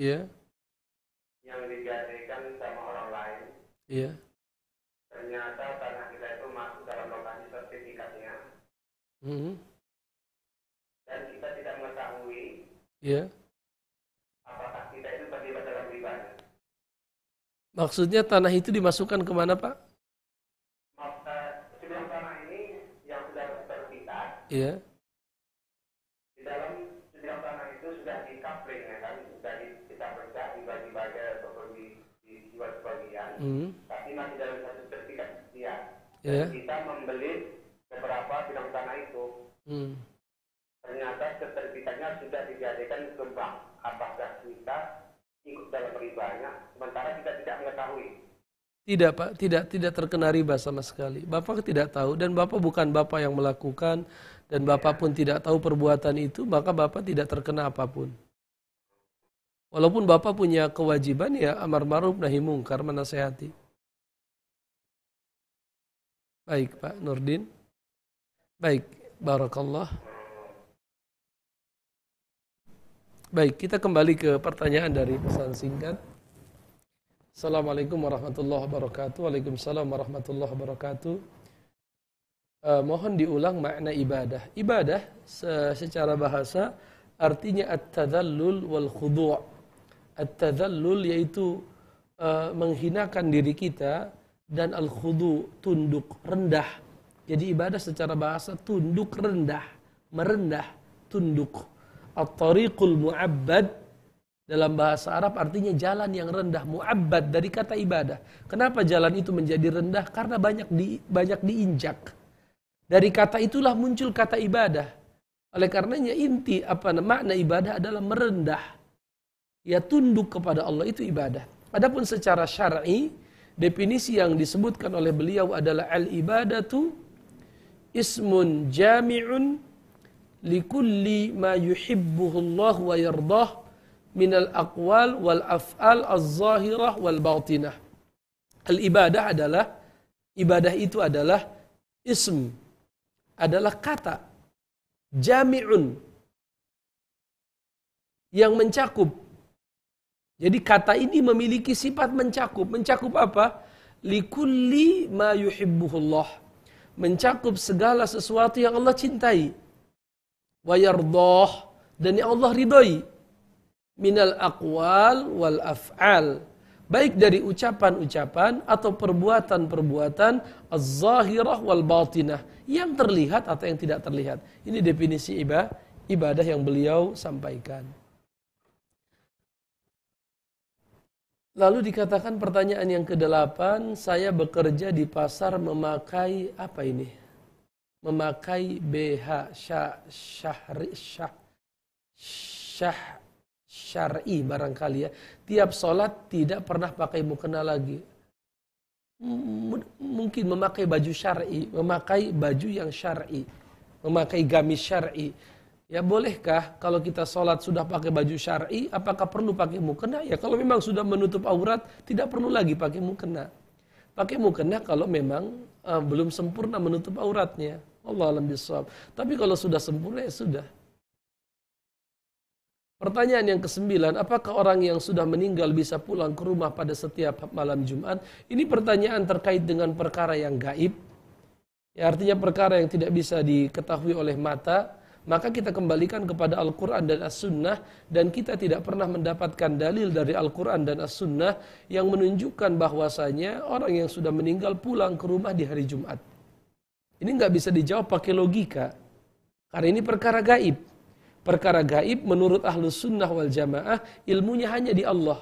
Iya. Yang digadikan sama orang lain. Iya. Ternyata tanah kita itu masuk dalam lokasi sertifikatnya. Mm -hmm. Dan kita tidak mengetahui. Iya. Apakah kita itu terlibat dalam riba? Maksudnya tanah itu dimasukkan kemana Pak? Iya. Di dalam setiap tanah itu sudah di coupling ya kan, sudah di, kita pecah di bagi atau di, dua sebagian, mm. tapi masih dalam satu sertifikat ya. Yeah. Kita membeli beberapa sidang tanah itu. Mm. Ternyata sertifikatnya sudah dijadikan ke bank. Apakah kita ikut dalam ribanya? Sementara kita tidak mengetahui. Tidak Pak, tidak tidak terkena riba sama sekali. Bapak tidak tahu dan Bapak bukan Bapak yang melakukan dan iya. Bapak pun tidak tahu perbuatan itu, maka Bapak tidak terkena apapun. Walaupun Bapak punya kewajiban ya amar ma'ruf nahi mungkar menasehati. Baik Pak Nurdin. Baik, barakallah. Baik, kita kembali ke pertanyaan dari pesan singkat. Assalamualaikum warahmatullahi wabarakatuh. Waalaikumsalam warahmatullahi wabarakatuh uh, mohon diulang makna ibadah. Ibadah se secara bahasa artinya at-tadallul wal khudu'. At-tadallul yaitu uh, menghinakan diri kita dan al-khudu' tunduk, rendah. Jadi ibadah secara bahasa tunduk rendah, merendah, tunduk. At-tariqul mu'abbad dalam bahasa Arab artinya jalan yang rendah, mu'abbad dari kata ibadah. Kenapa jalan itu menjadi rendah? Karena banyak di, banyak diinjak dari kata itulah muncul kata ibadah. Oleh karenanya inti apa makna ibadah adalah merendah. Ya tunduk kepada Allah itu ibadah. Adapun secara syar'i definisi yang disebutkan oleh beliau adalah al ibadatu ismun jami'un likulli ma yuhibbuhullah wa yardah al aqwal wal af'al az-zahirah wal batinah. Al ibadah adalah ibadah itu adalah ism adalah kata jami'un yang mencakup. Jadi kata ini memiliki sifat mencakup. Mencakup apa? Likulli ma yuhibbuhullah. Mencakup segala sesuatu yang Allah cintai. Wa yardoh. Dan yang Allah ridhoi. Minal aqwal wal af'al baik dari ucapan-ucapan atau perbuatan-perbuatan az-zahirah wal batinah yang terlihat atau yang tidak terlihat. Ini definisi ibadah ibadah yang beliau sampaikan. Lalu dikatakan pertanyaan yang kedelapan, saya bekerja di pasar memakai apa ini? Memakai BH syah syahri syah syah syar'i barangkali ya. Tiap sholat tidak pernah pakai mukena lagi. M mungkin memakai baju syar'i, memakai baju yang syar'i, memakai gamis syar'i. Ya bolehkah kalau kita sholat sudah pakai baju syar'i, apakah perlu pakai mukena? Ya kalau memang sudah menutup aurat, tidak perlu lagi pakai mukena. Pakai mukena kalau memang uh, belum sempurna menutup auratnya. Allah alam bisawab. Tapi kalau sudah sempurna ya sudah. Pertanyaan yang kesembilan, apakah orang yang sudah meninggal bisa pulang ke rumah pada setiap malam Jumat? Ini pertanyaan terkait dengan perkara yang gaib, ya, artinya perkara yang tidak bisa diketahui oleh mata, maka kita kembalikan kepada Al-Quran dan As-Sunnah dan kita tidak pernah mendapatkan dalil dari Al-Quran dan As-Sunnah yang menunjukkan bahwasanya orang yang sudah meninggal pulang ke rumah di hari Jumat. Ini nggak bisa dijawab pakai logika, karena ini perkara gaib. Perkara gaib menurut ahlus sunnah wal jamaah ilmunya hanya di Allah.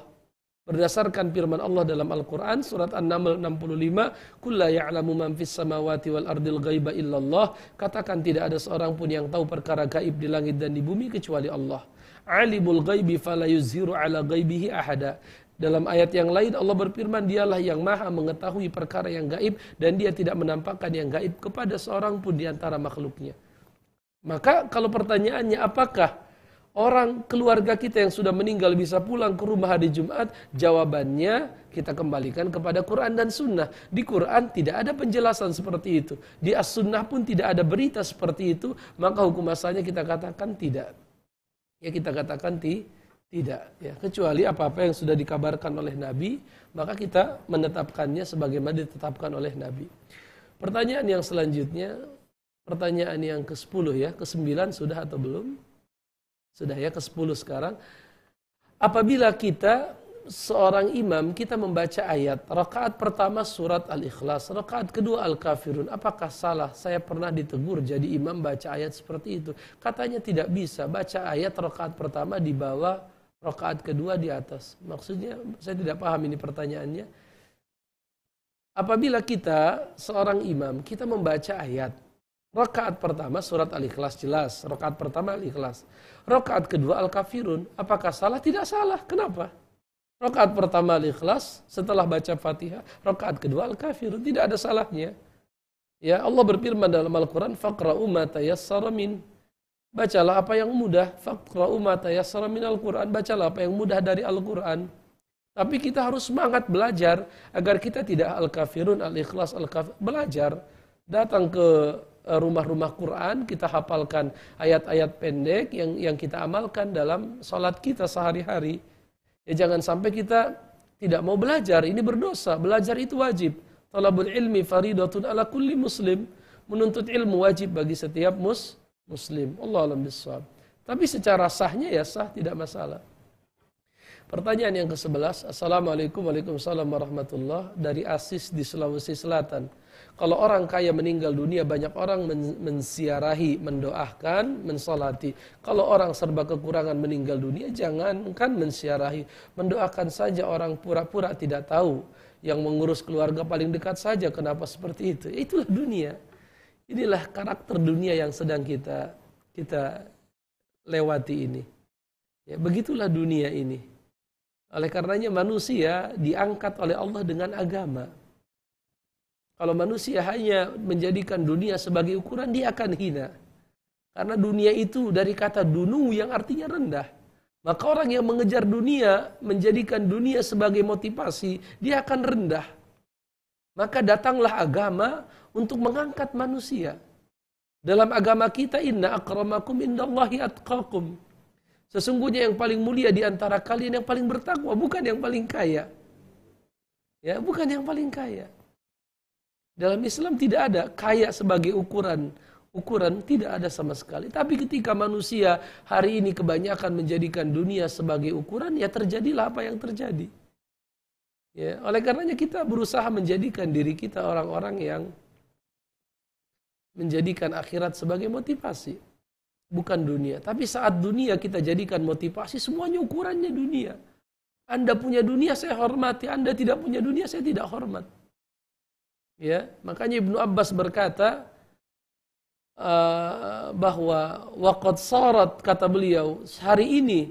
Berdasarkan firman Allah dalam Al-Quran surat An-Naml 65 Kulla ya'lamu man samawati wal ardil gaiba illallah Katakan tidak ada seorang pun yang tahu perkara gaib di langit dan di bumi kecuali Allah Alimul gaibi falayuzhiru ala gaibihi ahada dalam ayat yang lain Allah berfirman dialah yang maha mengetahui perkara yang gaib dan dia tidak menampakkan yang gaib kepada seorang pun di antara makhluknya. Maka kalau pertanyaannya apakah orang keluarga kita yang sudah meninggal bisa pulang ke rumah hari Jumat? Jawabannya kita kembalikan kepada Quran dan Sunnah. Di Quran tidak ada penjelasan seperti itu. Di As-Sunnah pun tidak ada berita seperti itu. Maka hukum asalnya kita katakan tidak. Ya kita katakan ti, tidak. Ya, kecuali apa-apa yang sudah dikabarkan oleh Nabi, maka kita menetapkannya sebagaimana ditetapkan oleh Nabi. Pertanyaan yang selanjutnya, Pertanyaan yang ke-10 ya, ke-9 sudah atau belum? Sudah ya, ke-10 sekarang. Apabila kita seorang imam kita membaca ayat rakaat pertama surat al-ikhlas rakaat kedua al-kafirun apakah salah saya pernah ditegur jadi imam baca ayat seperti itu katanya tidak bisa baca ayat rakaat pertama di bawah rakaat kedua di atas maksudnya saya tidak paham ini pertanyaannya apabila kita seorang imam kita membaca ayat Rakaat pertama surat Al-Ikhlas jelas. Rakaat pertama Al-Ikhlas. Rakaat kedua Al-Kafirun. Apakah salah? Tidak salah. Kenapa? Rakaat pertama Al-Ikhlas setelah baca Fatihah. Rakaat kedua Al-Kafirun. Tidak ada salahnya. Ya Allah berfirman dalam Al-Quran. Faqra'u ma tayassara min. Bacalah apa yang mudah. Faqra'u ma tayassara min Al-Quran. Bacalah apa yang mudah dari Al-Quran. Tapi kita harus semangat belajar agar kita tidak Al-Kafirun, Al-Ikhlas, Al-Kafir. Belajar. Datang ke Eh, rumah-rumah Quran, kita hafalkan ayat-ayat pendek yang yang kita amalkan dalam salat kita sehari-hari. Ya jangan sampai kita tidak mau belajar, ini berdosa. Belajar itu wajib. Talabul ilmi faridatun ala kulli muslim. Menuntut ilmu wajib bagi setiap mus muslim. Allah alam biswab. Tapi secara sahnya ya sah, tidak masalah. Pertanyaan yang ke-11. Assalamualaikum warahmatullahi wabarakatuh. Dari Asis di Sulawesi Selatan. Kalau orang kaya meninggal dunia, banyak orang mensiarahi, mendoakan, mensolati. Kalau orang serba kekurangan meninggal dunia, jangankan mensiarahi. Mendoakan saja orang pura-pura tidak tahu. Yang mengurus keluarga paling dekat saja, kenapa seperti itu? Itulah dunia. Inilah karakter dunia yang sedang kita kita lewati ini. Ya, begitulah dunia ini. Oleh karenanya manusia diangkat oleh Allah dengan agama. Kalau manusia hanya menjadikan dunia sebagai ukuran, dia akan hina. Karena dunia itu dari kata dunu yang artinya rendah. Maka orang yang mengejar dunia, menjadikan dunia sebagai motivasi, dia akan rendah. Maka datanglah agama untuk mengangkat manusia. Dalam agama kita, inna akramakum indallahi atqakum. Sesungguhnya yang paling mulia di antara kalian yang paling bertakwa, bukan yang paling kaya. Ya, bukan yang paling kaya. Dalam Islam tidak ada kaya sebagai ukuran. Ukuran tidak ada sama sekali. Tapi ketika manusia hari ini kebanyakan menjadikan dunia sebagai ukuran, ya terjadilah apa yang terjadi. Ya, oleh karenanya kita berusaha menjadikan diri kita orang-orang yang menjadikan akhirat sebagai motivasi, bukan dunia. Tapi saat dunia kita jadikan motivasi, semuanya ukurannya dunia. Anda punya dunia, saya hormati. Anda tidak punya dunia, saya tidak hormat. Ya, makanya Ibnu Abbas berkata uh, bahwa waqad sarat kata beliau hari ini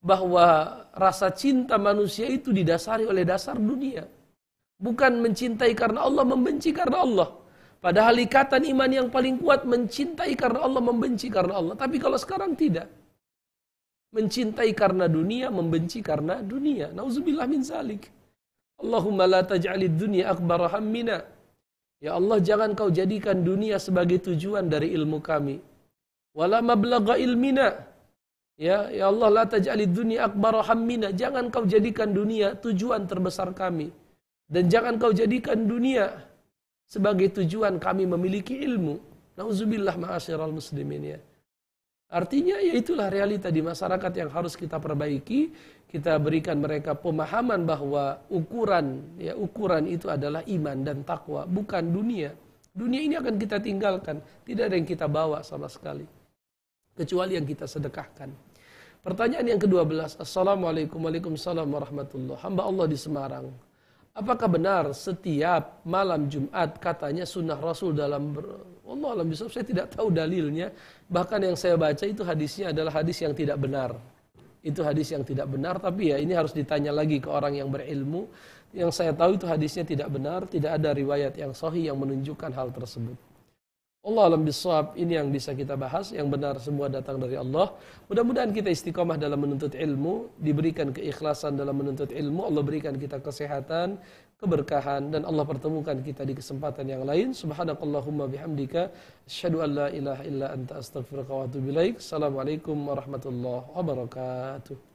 bahwa rasa cinta manusia itu didasari oleh dasar dunia. Bukan mencintai karena Allah, membenci karena Allah. Padahal ikatan iman yang paling kuat mencintai karena Allah, membenci karena Allah. Tapi kalau sekarang tidak. Mencintai karena dunia, membenci karena dunia. Nauzubillah min zalik. Allahumma la taj'alid dunya akbar hammina Ya Allah jangan kau jadikan dunia sebagai tujuan dari ilmu kami. Wala mablagha ilmina. Ya, ya Allah la taj'alid dunya akbar hammina. Jangan kau jadikan dunia tujuan terbesar kami. Dan jangan kau jadikan dunia sebagai tujuan kami memiliki ilmu. Nauzubillah ma'asyiral muslimin ya. Artinya ya itulah realita di masyarakat yang harus kita perbaiki kita berikan mereka pemahaman bahwa ukuran ya ukuran itu adalah iman dan takwa bukan dunia dunia ini akan kita tinggalkan tidak ada yang kita bawa sama sekali kecuali yang kita sedekahkan pertanyaan yang ke-12 Assalamualaikum Waalaikumsalam warahmatullahi hamba Allah di Semarang apakah benar setiap malam Jumat katanya sunnah Rasul dalam ber... Allah alam bisa saya tidak tahu dalilnya bahkan yang saya baca itu hadisnya adalah hadis yang tidak benar itu hadis yang tidak benar, tapi ya ini harus ditanya lagi ke orang yang berilmu. Yang saya tahu itu hadisnya tidak benar, tidak ada riwayat yang sahih yang menunjukkan hal tersebut. Allah alam bisawab, ini yang bisa kita bahas, yang benar semua datang dari Allah. Mudah-mudahan kita istiqomah dalam menuntut ilmu, diberikan keikhlasan dalam menuntut ilmu, Allah berikan kita kesehatan, keberkahan dan Allah pertemukan kita di kesempatan yang lain. Subhanakallahumma bihamdika asyhadu an la ilaha illa anta astaghfiruka wa atubu ilaik. Assalamualaikum warahmatullahi wabarakatuh.